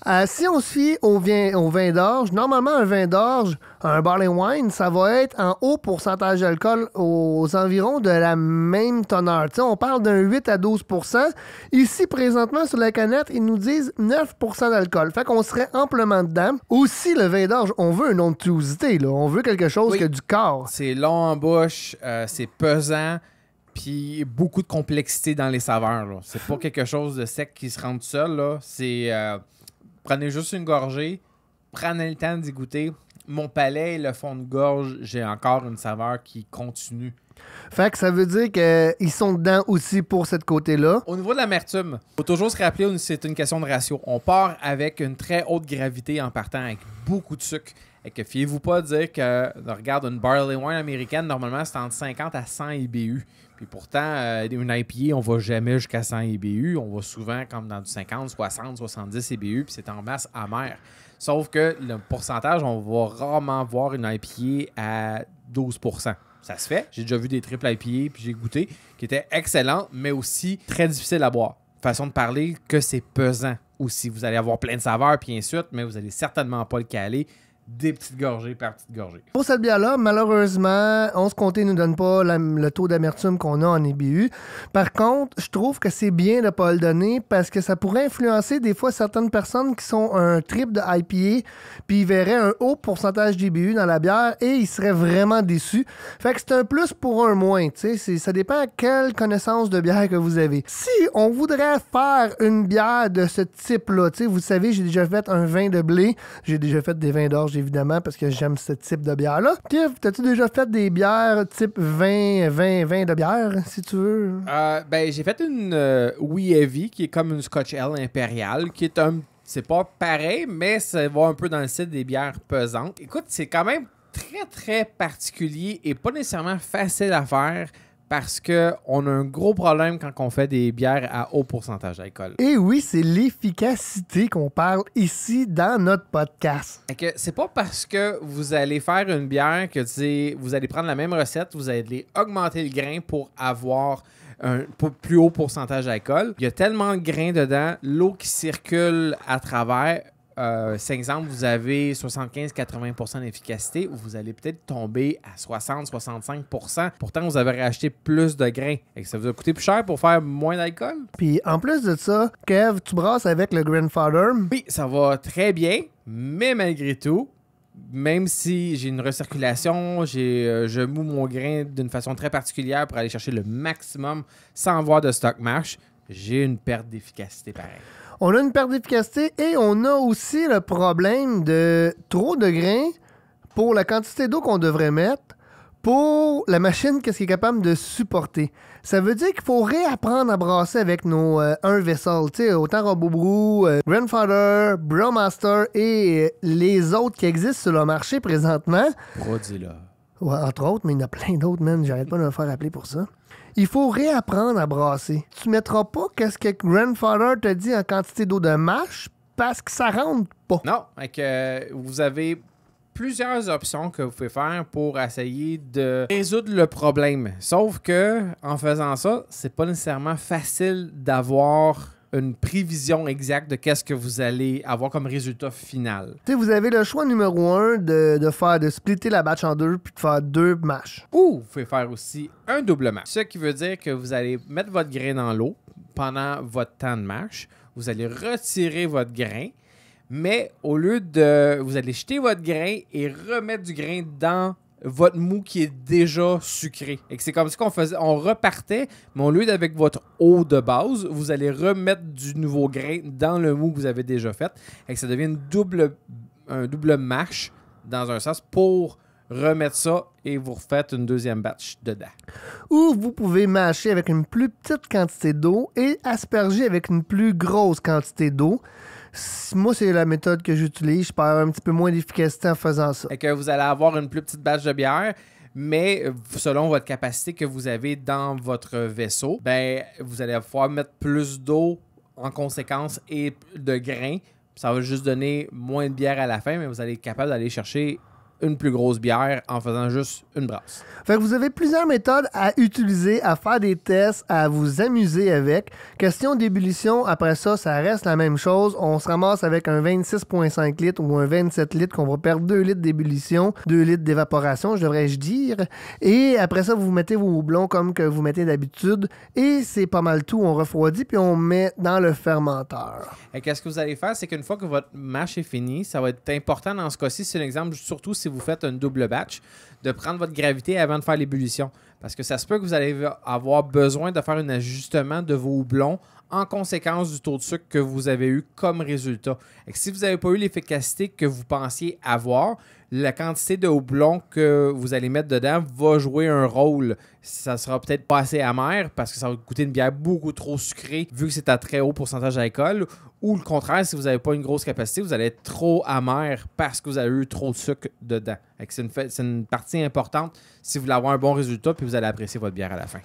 Speaker 1: Euh, si on se fie au vin, au vin d'orge, normalement, un vin d'orge, un barley wine, ça va être en haut pourcentage d'alcool aux environs de la même teneur. on parle d'un 8 à 12 Ici, présentement, sur la canette, ils nous disent 9 d'alcool. Fait qu'on serait amplement dedans. Aussi, le vin d'orge, on veut une onctuosité. Là. On veut quelque chose qui a du
Speaker 2: corps. C'est long en bouche, euh, c'est pesant puis beaucoup de complexité dans les saveurs. C'est pas quelque chose de sec qui se rend tout seul. C'est euh, Prenez juste une gorgée, prenez le temps d'y goûter. Mon palais le fond de gorge, j'ai encore une saveur qui continue.
Speaker 1: Fait que ça veut dire qu'ils sont dedans aussi pour cette côté-là.
Speaker 2: Au niveau de l'amertume, faut toujours se rappeler que c'est une question de ratio. On part avec une très haute gravité en partant avec beaucoup de sucre. Et que fiez-vous pas dire que, regarde, une barley wine américaine, normalement, c'est entre 50 à 100 IBU. Puis pourtant, euh, une IPA, on va jamais jusqu'à 100 IBU. On va souvent comme dans du 50, 60, 70 IBU, puis c'est en masse amère. Sauf que le pourcentage, on va rarement voir une IPA à 12 ça se fait. J'ai déjà vu des triples IPA, puis j'ai goûté, qui étaient excellent, mais aussi très difficiles à boire. Façon de parler que c'est pesant. aussi. vous allez avoir plein de saveurs, puis ensuite, mais vous allez certainement pas le caler des petites gorgées par
Speaker 1: petites gorgées. Pour cette bière-là, malheureusement, 11 comté ne nous donne pas le taux d'amertume qu'on a en IBU. Par contre, je trouve que c'est bien de ne pas le donner parce que ça pourrait influencer des fois certaines personnes qui sont un trip de IPA, puis ils verraient un haut pourcentage d'IBU dans la bière et ils seraient vraiment déçus. Fait que c'est un plus pour un moins, tu Ça dépend à quelle connaissance de bière que vous avez. Si on voudrait faire une bière de ce type-là, vous savez, j'ai déjà fait un vin de blé, j'ai déjà fait des vins d'orge, évidemment, parce que j'aime ce type de bière-là. Kev, t'as-tu déjà fait des bières type 20, 20, 20 de bière, si tu veux?
Speaker 2: Euh, ben, j'ai fait une We euh, Heavy, qui est comme une Scotch Ale impériale, qui est un. C'est pas pareil, mais ça va un peu dans le site des bières pesantes. Écoute, c'est quand même très, très particulier et pas nécessairement facile à faire parce qu'on a un gros problème quand on fait des bières à haut pourcentage d'alcool.
Speaker 1: Et oui, c'est l'efficacité qu'on parle ici dans notre podcast.
Speaker 2: que c'est pas parce que vous allez faire une bière que vous allez prendre la même recette, vous allez augmenter le grain pour avoir un plus haut pourcentage d'alcool. Il y a tellement de grains dedans, l'eau qui circule à travers 5 euh, ans, exemple, vous avez 75-80 d'efficacité où vous allez peut-être tomber à 60-65 Pourtant, vous avez racheté plus de grains. Et ça vous a coûté plus cher pour faire moins d'alcool.
Speaker 1: Puis en plus de ça, Kev, tu brasses avec le
Speaker 2: Grandfather. Oui, ça va très bien, mais malgré tout, même si j'ai une recirculation, j'ai, euh, je moue mon grain d'une façon très particulière pour aller chercher le maximum sans avoir de stock marche, j'ai une perte d'efficacité pareil.
Speaker 1: On a une perte d'efficacité et on a aussi le problème de trop de grains pour la quantité d'eau qu'on devrait mettre pour la machine, qu'est-ce qui est capable de supporter. Ça veut dire qu'il faut réapprendre à brasser avec nos euh, un vessel, tu sais, autant RoboBrew, euh, Grandfather, Brewmaster et euh, les autres qui existent sur le marché présentement.
Speaker 2: Ouais,
Speaker 1: entre autres, mais il y en a plein d'autres, man. J'arrête pas de me faire appeler pour ça il faut réapprendre à brasser. Tu mettras pas qu'est-ce que Grandfather te dit en quantité d'eau de mâche parce que ça rentre pas.
Speaker 2: Non, que euh, vous avez plusieurs options que vous pouvez faire pour essayer de résoudre le problème. Sauf que en faisant ça, c'est pas nécessairement facile d'avoir une prévision exacte de qu'est-ce que vous allez avoir comme résultat final.
Speaker 1: vous avez le choix numéro un de, faire de splitter la batch en deux puis de faire deux matchs. Ou
Speaker 2: vous pouvez faire aussi un double match. Ce qui veut dire que vous allez mettre votre grain dans l'eau pendant votre temps de match. Vous allez
Speaker 1: retirer
Speaker 2: votre grain, mais au lieu de. Vous allez jeter votre grain et remettre du grain dans votre mou qui est déjà sucré. Et c'est comme ça qu'on faisait, on repartait, mais au lieu d'avoir votre eau de base, vous allez remettre du nouveau grain dans le mou que vous avez déjà fait. Et que ça devient double, un double marche dans un sens pour remettre ça et vous refaites une deuxième batch dedans.
Speaker 1: Ou vous pouvez mâcher avec une plus petite quantité d'eau et asperger avec une plus grosse quantité d'eau moi, c'est la méthode que j'utilise. Je perds un petit peu moins d'efficacité en faisant ça. Et
Speaker 2: que vous allez avoir une plus petite batch de bière mais euh, selon votre capacité que vous avez dans votre vaisseau, ben vous allez pouvoir mettre plus d'eau en conséquence et de grains. Ça va juste donner moins de bière à la fin, mais vous allez être capable d'aller chercher une plus grosse bière en faisant juste une brasse.
Speaker 1: Fait vous avez plusieurs méthodes à utiliser, à faire des tests, à vous amuser avec. Question d'ébullition, après ça, ça reste la même chose. On se ramasse avec un 26,5 litres ou un 27 litres qu'on va perdre 2 litres d'ébullition, 2 litres d'évaporation, je devrais-je dire. Et après ça, vous mettez vos houblons comme que vous mettez d'habitude. Et c'est pas mal tout. On refroidit puis on met dans le fermenteur.
Speaker 2: Et qu'est-ce que vous allez faire? C'est qu'une fois que votre marche est finie, ça va être important dans ce cas-ci, c'est un exemple, surtout si vous faites un double batch, de prendre votre gravité avant de faire l'ébullition. Parce que ça se peut que vous allez avoir besoin de faire un ajustement de vos houblons en conséquence du taux de sucre que vous avez eu comme résultat. Et si vous n'avez pas eu l'efficacité que vous pensiez avoir, la quantité de houblon que vous allez mettre dedans va jouer un rôle. Ça sera peut-être pas assez amer parce que ça va coûter une bière beaucoup trop sucrée vu que c'est à très haut pourcentage d'alcool. Ou le contraire, si vous n'avez pas une grosse capacité, vous allez être trop amer parce que vous avez eu trop de sucre dedans. C'est une, une, partie importante si vous voulez avoir un bon résultat puis vous allez apprécier votre bière à la fin.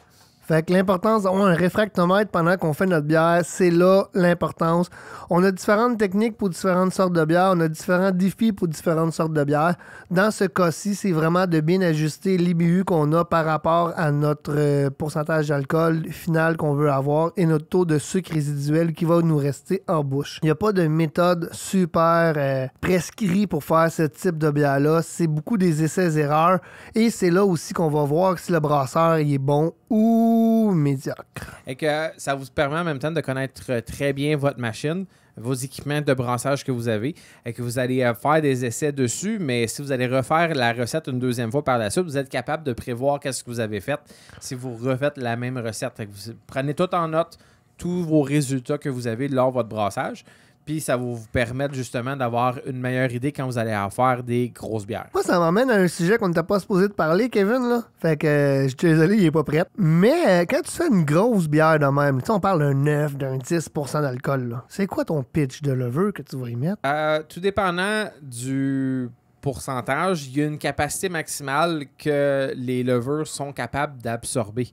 Speaker 1: Fait que l'importance d'avoir un réfractomètre pendant qu'on fait notre bière, c'est là l'importance. On a différentes techniques pour différentes sortes de bières, on a différents défis pour différentes sortes de bières. Dans ce cas-ci, c'est vraiment de bien ajuster l'IBU qu'on a par rapport à notre euh, pourcentage d'alcool final qu'on veut avoir et notre taux de sucre résiduel qui va nous rester en bouche. Il n'y a pas de méthode super euh, prescrite pour faire ce type de bière-là. C'est beaucoup des essais-erreurs et c'est là aussi qu'on va voir si le brasseur est bon ou médiocre.
Speaker 2: Et que ça vous permet en même temps de connaître euh, très bien votre machine, vos équipements de brassage que vous avez, et que vous allez euh, faire des essais dessus, mais si vous allez refaire la recette une deuxième fois par la suite, vous êtes capable de prévoir qu'est-ce que vous avez fait si vous refaites la même recette. Vous prenez tout en note tous vos résultats que vous avez lors de votre brassage. Puis ça va vous permettre justement d'avoir une meilleure idée quand vous allez en faire des grosses bières. Moi,
Speaker 1: ça m'emmène à un sujet qu'on n'était pas supposé de parler, Kevin. Là. Fait que je suis désolé, il est pas prêt. Mais euh, quand tu fais une grosse bière de même, on parle d'un 9, d'un 10 d'alcool. C'est quoi ton pitch de levure que tu vas y mettre?
Speaker 2: Euh, tout dépendant du pourcentage, il y a une capacité maximale que les levures sont capables d'absorber.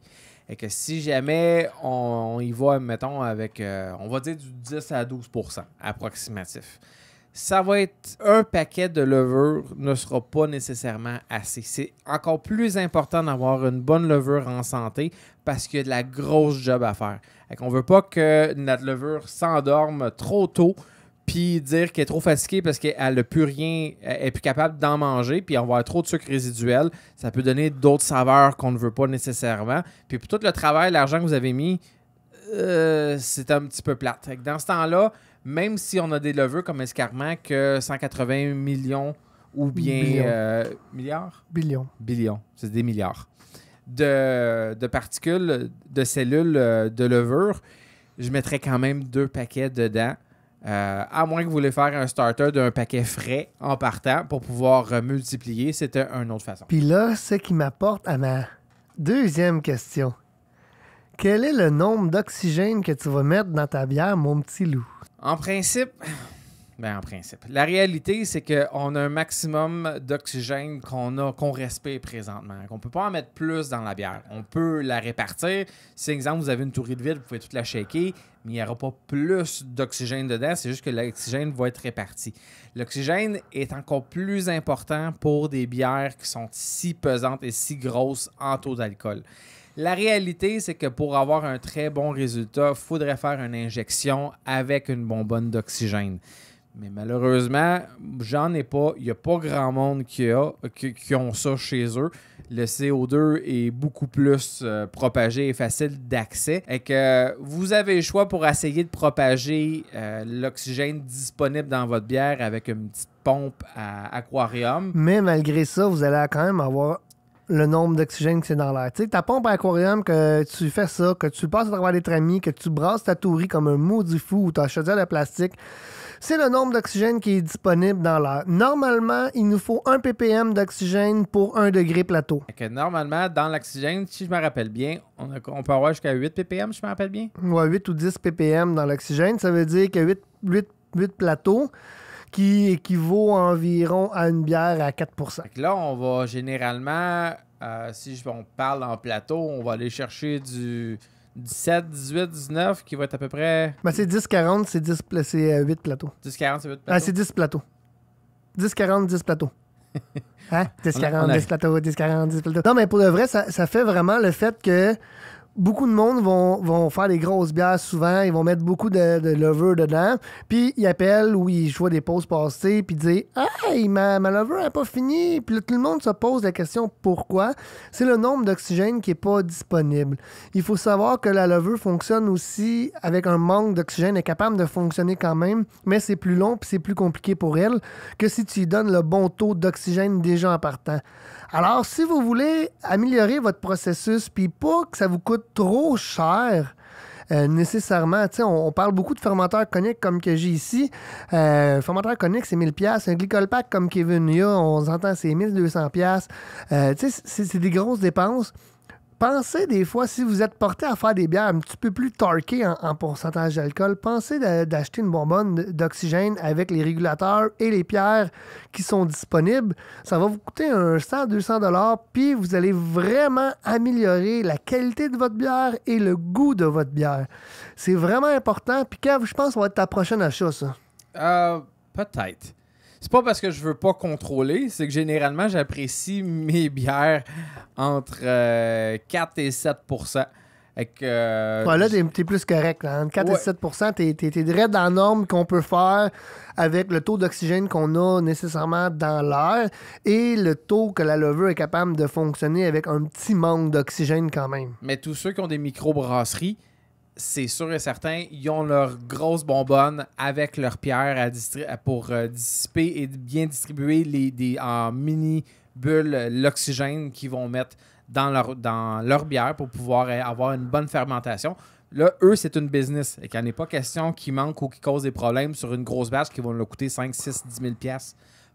Speaker 2: Et que si jamais on, y va, mettons, avec, euh, on va dire du 10 à 12 approximatif, ça va être un paquet de levure ne sera pas nécessairement assez. C'est encore plus important d'avoir une bonne levure en santé parce qu'il y a de la grosse job à faire. On ne veut pas que notre levure s'endorme trop tôt puis dire qu'elle est trop fatiguée parce qu'elle n'a plus rien, elle n'est plus capable d'en manger, puis avoir trop de sucre résiduel, ça peut donner d'autres saveurs qu'on ne veut pas nécessairement. Puis pour tout le travail, l'argent que vous avez mis, euh, c'est un petit peu plate. dans ce temps-là, même si on a des levures comme escarment que 180 millions ou bien euh, milliards Billions. Billions, c'est des milliards de, de, particules, de cellules, euh, de levure, je mettrais quand même deux paquets dedans. Euh, à moins que vous voulez faire un starter d'un paquet frais en partant pour pouvoir euh, multiplier, c'était
Speaker 1: une autre façon. Puis là, ce qui m'apporte à ma deuxième question. Quel est le nombre d'oxygène que tu vas mettre dans ta bière, mon petit loup?
Speaker 2: En principe, ben, en principe. La réalité, c'est qu'on a un maximum d'oxygène qu'on a, qu'on respire présentement. Qu'on peut pas en mettre plus dans la bière. On peut la répartir. Si, exemple, vous avez une tourie de vide, vous pouvez toute la shaker, mais il n'y aura pas plus d'oxygène dedans. C'est juste que l'oxygène va être réparti. L'oxygène est encore plus important pour des bières qui sont si pesantes et si grosses en taux d'alcool. La réalité, c'est que pour avoir un très bon résultat, il faudrait faire une injection avec une bonbonne d'oxygène. Mais malheureusement, j'en ai pas. Il n'y a pas grand monde qui, a, qui, ont ça chez eux. Le CO2 est beaucoup plus euh, propagé et facile d'accès. Et que vous avez le choix pour essayer de propager euh, l'oxygène disponible dans votre bière avec une petite pompe à aquarium.
Speaker 1: Mais malgré ça, vous allez quand même avoir le nombre d'oxygène que c'est dans l'air. Tu sais, ta pompe à aquarium, que tu fais ça, que tu passes à travers les tramis, que tu brasses ta tourie comme un maudit fou ou ta chaudière de plastique, c'est le nombre d'oxygène qui est disponible dans l'air. Normalement, il nous faut 1 ppm d'oxygène pour 1 degré plateau.
Speaker 2: normalement, dans l'oxygène, si je me rappelle bien, on, peut avoir jusqu'à 8 ppm, si je me rappelle bien?
Speaker 1: Ouais, 8 ou 10 ppm dans l'oxygène. Ça veut dire que 8, 8, 8 plateaux qui équivaut environ à une bière à 4
Speaker 2: Là, on va généralement, euh, si on parle en plateau, on va aller chercher du 17, 18, 19, qui va être à peu près.
Speaker 1: Ben, c'est 10, 40, c'est 10, c'est 8 euh, plateaux. 10, 40, c'est 8 plateaux. Ah, c'est 10 plateaux. 10, 40, 10 plateaux. 10, 40, 10 plateaux, 10, 40, 10 plateaux. Non, mais pour le vrai, ça fait vraiment le fait que beaucoup de monde vont, faire des grosses bières souvent. Ils vont mettre beaucoup de, de lover dedans. Puis ils appellent ou ils jouent des pauses passées. Puis ils disent Hey, ma, ma n'est pas finie. Puis tout le monde se pose la question pourquoi. C'est le nombre d'oxygène qui n'est pas disponible. Il faut savoir que la levure fonctionne aussi avec un manque d'oxygène. Elle est capable de fonctionner quand même, mais c'est plus long puis c'est plus compliqué pour elle que si tu lui donnes le bon taux d'oxygène déjà en partant. Alors, si vous voulez améliorer votre processus puis pas que ça vous coûte trop cher. Euh, nécessairement. On, on, parle beaucoup de fermenteurs coniques comme que j'ai ici. Un euh, fermenteur conique, c'est 1000$. Un glycol pack comme Kevin on entend c'est 1200$. Euh, c'est des grosses dépenses pensez des fois, si vous êtes porté à faire des bières un petit peu plus torquées en, pourcentage d'alcool, pensez d'acheter une bonbonne d'oxygène avec les régulateurs et les pierres qui sont disponibles. Ça va vous coûter un 100-200 dollars, puis vous allez vraiment améliorer la qualité de votre bière et le goût de votre bière. C'est vraiment important. Puis Kev, je pense que va être ta prochaine achat, ça.
Speaker 2: Euh, peut-être c'est pas parce que je veux pas contrôler, c'est que généralement j'apprécie mes bières entre 4 euh, et 7 avec, euh, là, t'es
Speaker 1: plus correct. Là. Entre 4 et 7 t'es, direct dans la norme qu'on peut faire avec le taux d'oxygène qu'on a nécessairement dans l'air et le taux que la levure est capable de fonctionner avec un petit manque d'oxygène quand même.
Speaker 2: Mais tous ceux qui ont des microbrasseries, brasseries c'est sûr et certain, ils ont leur grosse bonbonne avec leur pierre pour euh, dissiper et bien distribuer les, en mini bulles euh, l'oxygène qu'ils vont mettre dans leur, dans bière pour pouvoir euh, avoir une bonne fermentation. Là, eux, c'est une business et qu'il n'est pas question qu'ils manque ou qui cause des problèmes sur une grosse batch qui vont leur coûter 5, 6, 10 000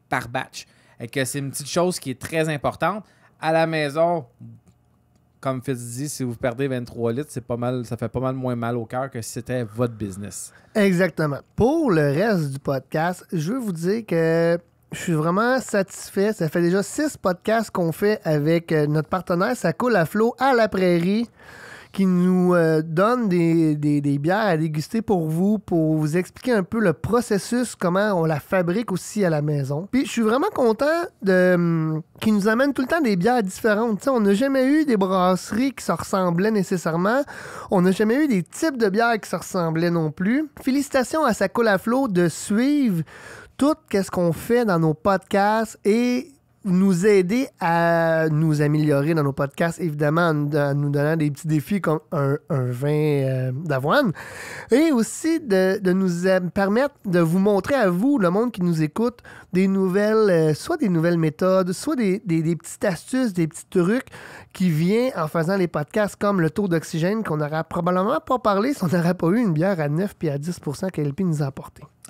Speaker 2: par batch. Et que c'est une petite chose qui est très importante. À la maison, comme Fitz dit, si vous perdez 23 litres, c'est pas mal, ça fait pas mal moins mal au cœur que si c'était votre business.
Speaker 1: Exactement. Pour le reste du podcast, je veux vous dire que je suis vraiment satisfait. Ça fait déjà six podcasts qu'on fait avec euh, notre partenaire. Ça coule à flot à la prairie qui nous euh, donne des, des, bières à déguster pour vous, pour vous expliquer un peu le processus, comment on la fabrique aussi à la maison. Puis je suis vraiment content de hum, qui nous amène tout le temps des bières différentes. on n'a jamais eu des brasseries qui se ressemblaient nécessairement. On n'a jamais eu des types de bières qui se ressemblaient non plus. Félicitations à Sa Flow de suivre tout ce qu'on fait dans nos podcasts et nous aider à nous améliorer dans nos podcasts, évidemment, en, nous donnant des petits défis comme un, vin euh, d'avoine, et aussi de, nous permettre de vous montrer à vous, le monde qui nous écoute, des nouvelles, euh, soit des nouvelles méthodes, soit des, petites astuces, des petits trucs qui viennent en faisant les podcasts comme le taux d'oxygène qu'on n'aurait probablement pas parlé si on n'aurait pas eu une bière à 9 puis à 10 qu'Elpi nous a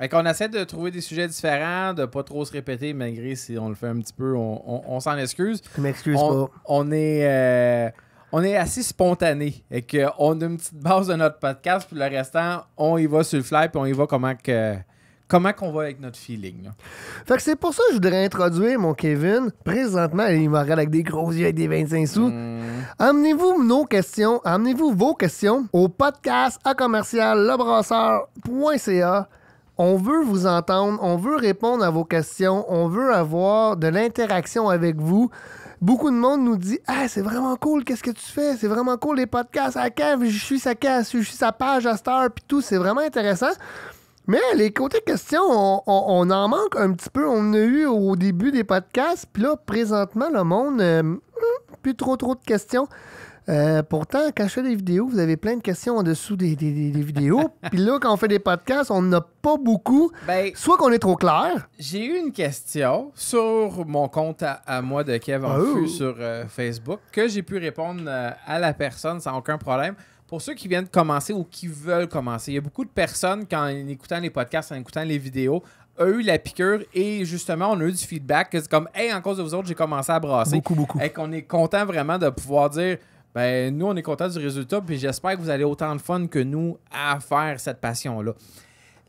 Speaker 2: et qu'on essaie de trouver des sujets différents, de pas trop se répéter, malgré si on le fait un petit peu, on, s'en excuse. Je on, pas. On est, euh, on est assez spontané et qu'on a une petite base de notre podcast, puis le restant, on y va sur le fly, puis on y va comment que. Comment qu'on va avec notre feeling?
Speaker 1: c'est pour ça que je voudrais introduire mon Kevin. Présentement, il me avec des gros yeux avec des 25 sous. Hmm. Amenez-vous nos questions, amenez-vous vos questions au podcast à commercial on veut vous entendre, on veut répondre à vos questions, on veut avoir de l'interaction avec vous. Beaucoup de monde nous dit Ah, c'est vraiment cool, qu'est-ce que tu fais C'est vraiment cool les podcasts. À je suis sa je suis sa page à Star, puis tout, c'est vraiment intéressant. Mais les côtés questions, on, en manque un petit peu. On a eu au début des podcasts, puis là, présentement, le monde, euh, hmm, plus trop trop de questions. Euh, pourtant, quand je fais des vidéos, vous avez plein de questions en dessous des, vidéos. Puis là, quand on fait des podcasts, on n'a pas beaucoup. Ben, Soit qu'on est trop clair.
Speaker 2: J'ai eu une question sur mon compte à, moi de Kev en oh. sur euh, Facebook que j'ai pu répondre euh, à la personne sans aucun problème. Pour ceux qui viennent de commencer ou qui veulent commencer, il y a beaucoup de personnes, quand, en écoutant les podcasts, en écoutant les vidéos, ont eu la piqûre et justement, on a eu du feedback. C'est comme, hey, en cause de vous autres, j'ai commencé à brasser. Beaucoup, beaucoup. Et qu'on est content vraiment de pouvoir dire, ben, nous, on est contents du résultat, puis j'espère que vous allez autant de fun que nous à faire cette passion-là.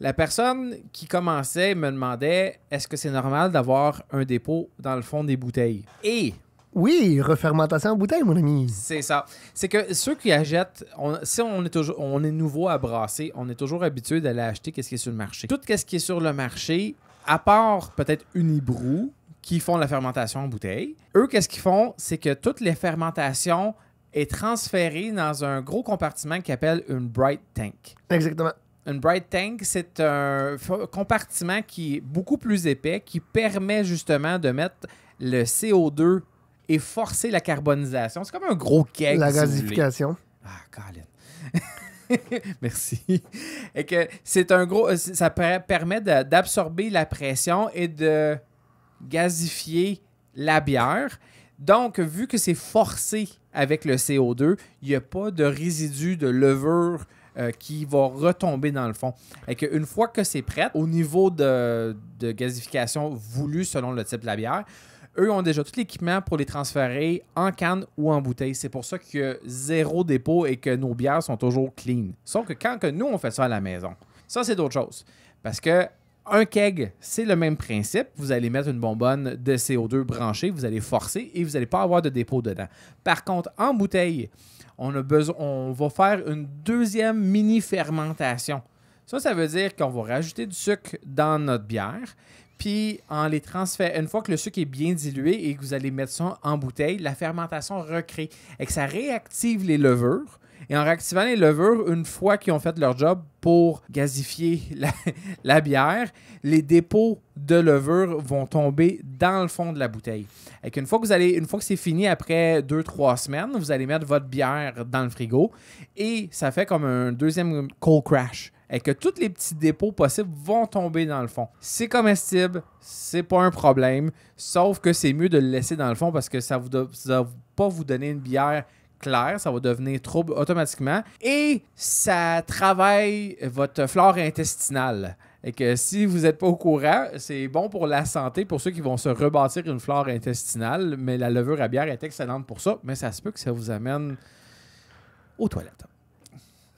Speaker 2: La personne qui commençait me demandait est-ce que c'est normal d'avoir un dépôt dans le fond des bouteilles Et
Speaker 1: oui, refermentation en bouteille, mon ami.
Speaker 2: C'est ça. C'est que ceux qui achètent, si on est toujours, on est nouveau à brasser, on est toujours habitué d'aller acheter qu'est-ce qui est sur le marché. Tout qu'est-ce qui est sur le marché, à part peut-être Unibrou qui font la fermentation en bouteille, eux qu'est-ce qu'ils font, c'est que toutes les fermentations est transféré dans un gros compartiment qui appelle une Bright Tank. Exactement. Une Bright Tank, c'est un compartiment qui est beaucoup plus épais, qui permet justement de mettre le CO2 et forcer la carbonisation. C'est comme un gros keg. La
Speaker 1: Ah, Colin. Merci.
Speaker 2: Et que c'est un gros. Ça permet d'absorber la pression et de gazifier la bière. Donc, vu que c'est forcé avec le CO2, il n'y a pas de résidus de levure euh, qui va retomber dans le fond. Et qu'une fois que c'est prêt, au niveau de, de, gazification voulu selon le type de la bière, eux ont déjà tout l'équipement pour les transférer en canne ou en bouteille. C'est pour ça qu'il y a zéro dépôt et que nos bières sont toujours clean. Sauf que quand que nous, on fait ça à la maison, ça, c'est d'autres choses. Parce que un keg, c'est le même principe. Vous allez mettre une bonbonne de CO2 branchée, vous allez forcer et vous n'allez pas avoir de dépôt dedans. Par contre, en bouteille, on, a besoin, on va faire une deuxième mini-fermentation. Ça, ça veut dire qu'on va rajouter du sucre dans notre bière. Puis, en les transfère. une fois que le sucre est bien dilué et que vous allez mettre ça en bouteille, la fermentation recrée et que ça réactive les levures et en réactivant les levures, une fois qu'ils ont fait leur job pour gazifier la, bière, les dépôts de levure vont tomber dans le fond de la bouteille. Et une fois que vous allez, une fois que c'est fini après 2-3 semaines, vous allez mettre votre bière dans le frigo et ça fait comme un deuxième cold crash et que tous les petits dépôts possibles vont tomber dans le fond. C'est comestible, c'est pas un problème, sauf que c'est mieux de le laisser dans le fond parce que ça ne va pas vous donner une bière clair, ça va devenir trouble automatiquement et ça travaille votre flore intestinale. Et que si vous n'êtes pas au courant, c'est bon pour la santé, pour ceux qui vont se rebâtir une flore intestinale, mais la levure à bière est excellente pour ça, mais ça se peut que ça vous amène aux toilettes.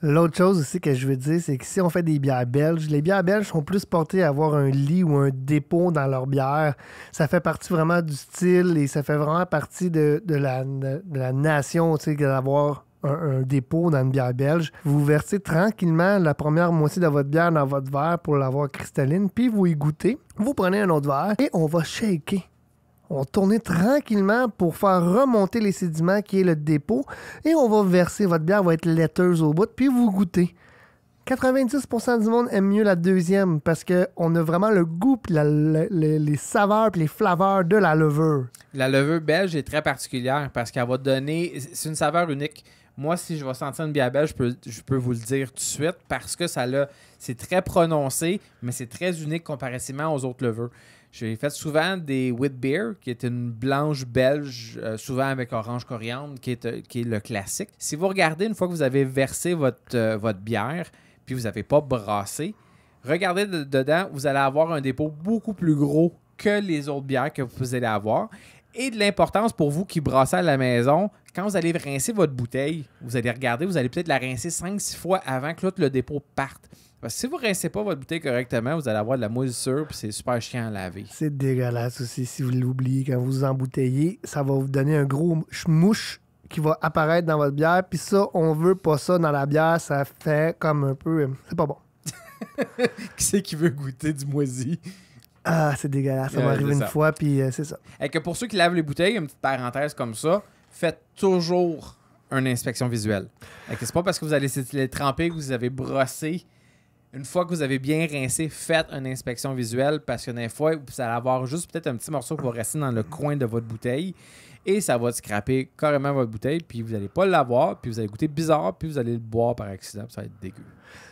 Speaker 1: L'autre chose aussi que je veux dire, c'est que si on fait des bières belges, les bières belges sont plus portées à avoir un lit ou un dépôt dans leur bière. Ça fait partie vraiment du style et ça fait vraiment partie de, la, de la, nation, aussi d'avoir un, un, dépôt dans une bière belge. Vous versez tranquillement la première moitié de votre bière dans votre verre pour l'avoir cristalline, puis vous y goûtez. Vous prenez un autre verre et on va shaker on va tourner tranquillement pour faire remonter les sédiments qui est le dépôt et on va verser votre bière va être laiteuse au bout puis vous goûtez. 90% du monde aime mieux la deuxième parce qu'on a vraiment le goût, puis les saveurs, puis les flaveurs de la levure.
Speaker 2: La levure belge est très particulière parce qu'elle va donner. C'est une saveur unique. Moi, si je vais sentir une bière belge, je peux, je peux vous le dire tout de suite parce que ça là C'est très prononcé, mais c'est très unique comparativement aux autres levures. J'ai fait souvent des wheat beer, qui est une blanche belge, euh, souvent avec orange coriandre, euh, qui est, le classique. Si vous regardez, une fois que vous avez versé votre, euh, bière, puis vous n'avez pas brassé, regardez dedans, vous allez avoir un dépôt beaucoup plus gros que les autres bières que vous allez avoir et de l'importance pour vous qui brassez à la maison, quand vous allez rincer votre bouteille, vous allez regarder, vous allez peut-être la rincer 5-6 fois avant que l'autre le dépôt parte. Parce que si vous ne rincez pas votre bouteille correctement, vous allez avoir de la moisissure, puis c'est super chiant à laver.
Speaker 1: C'est dégueulasse aussi si vous l'oubliez quand vous embouteillez. Ça va vous donner un gros mouche qui va apparaître dans votre bière. Puis ça, on veut pas ça dans la bière. Ça fait comme un peu. Euh, c'est pas bon. qui c'est qui veut goûter du moisi? Ah, c'est dégueulasse. Ça une fois, puis euh, c'est ça.
Speaker 2: Et que pour ceux qui lavent les bouteilles, une petite parenthèse comme ça, faites toujours une inspection visuelle. Et que c'est pas parce que vous allez les tremper que vous avez brossé. Une fois que vous avez bien rincé, faites une inspection visuelle parce que fois, vous allez avoir juste peut-être un petit morceau qui va rester dans le coin de votre bouteille et ça va scraper carrément votre bouteille, puis vous n'allez pas l'avoir, puis vous allez goûter bizarre, puis vous allez le boire
Speaker 1: par accident, puis ça va être dégueu.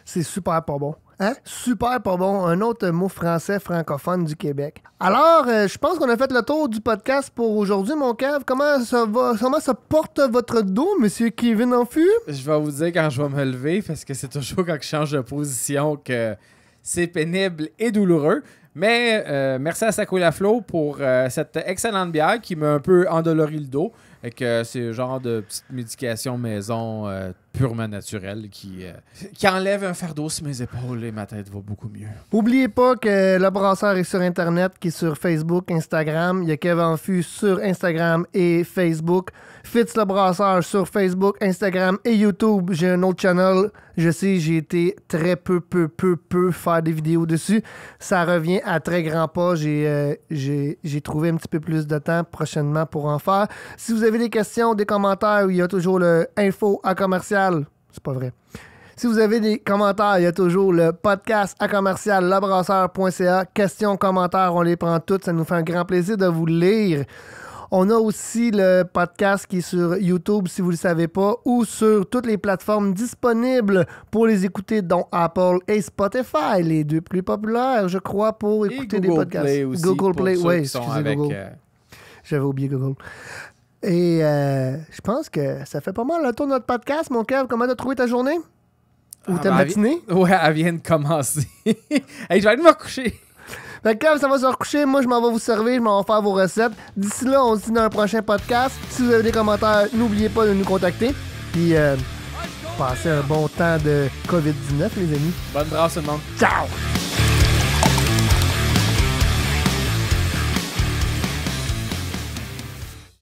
Speaker 1: C'est super pas bon. Hein? Super pas bon. Un autre mot français francophone du Québec. Alors, euh, je pense qu'on a fait le tour du podcast pour aujourd'hui, mon cave. Comment ça va? Comment ça porte votre dos, monsieur Kevin Enfu?
Speaker 2: Je vais vous dire quand je vais me lever, parce que c'est toujours quand je change de position que c'est pénible et douloureux. Mais euh, merci à Sako Laflo pour euh, cette excellente bière qui m'a un peu endolori le dos que euh, c'est le genre de petite médication maison euh, purement naturelle qui, euh, qui enlèvent un fardeau sur mes épaules et ma tête va beaucoup mieux.
Speaker 1: Oubliez pas que le brasseur est sur Internet, qui est sur Facebook, Instagram. Il y a Kevin Fu sur Instagram et Facebook. Fitz le brasseur sur Facebook, Instagram et YouTube. J'ai un autre channel. Je sais, j'ai été très peu, peu, peu, peu faire des vidéos dessus. Ça revient à très grands pas. J'ai trouvé un petit peu plus de temps prochainement pour en faire. Si vous avez des questions, des commentaires, il y a toujours le info à commercial. C'est pas vrai. Si vous avez des commentaires, il y a toujours le podcast à commercial labrasseur.ca. Questions, commentaires, on les prend toutes. Ça nous fait un grand plaisir de vous lire. On a aussi le podcast qui est sur YouTube, si vous ne le savez pas, ou sur toutes les plateformes disponibles pour les écouter, dont Apple et Spotify, les deux plus populaires, je crois, pour écouter des podcasts. Play aussi Google Play, oui, excusez moi euh, J'avais oublié Google. Et euh, je pense que ça fait pas mal le tour de notre podcast, mon Kev. Comment t'as trouvé ta journée? Ou ah, ta ben, matinée? Ouais, elle vient de
Speaker 2: commencer. hey, je vais aller me recoucher.
Speaker 1: Fait ben, Kev, ça va se recoucher. Moi, je m'en vais vous servir. Je m'en vais faire vos recettes. D'ici là, on se dit dans un prochain podcast. Si vous avez des commentaires, n'oubliez pas de nous contacter. Puis, euh, passez un bon temps de COVID-19, les amis. Bonne brasse, tout le monde. Ciao!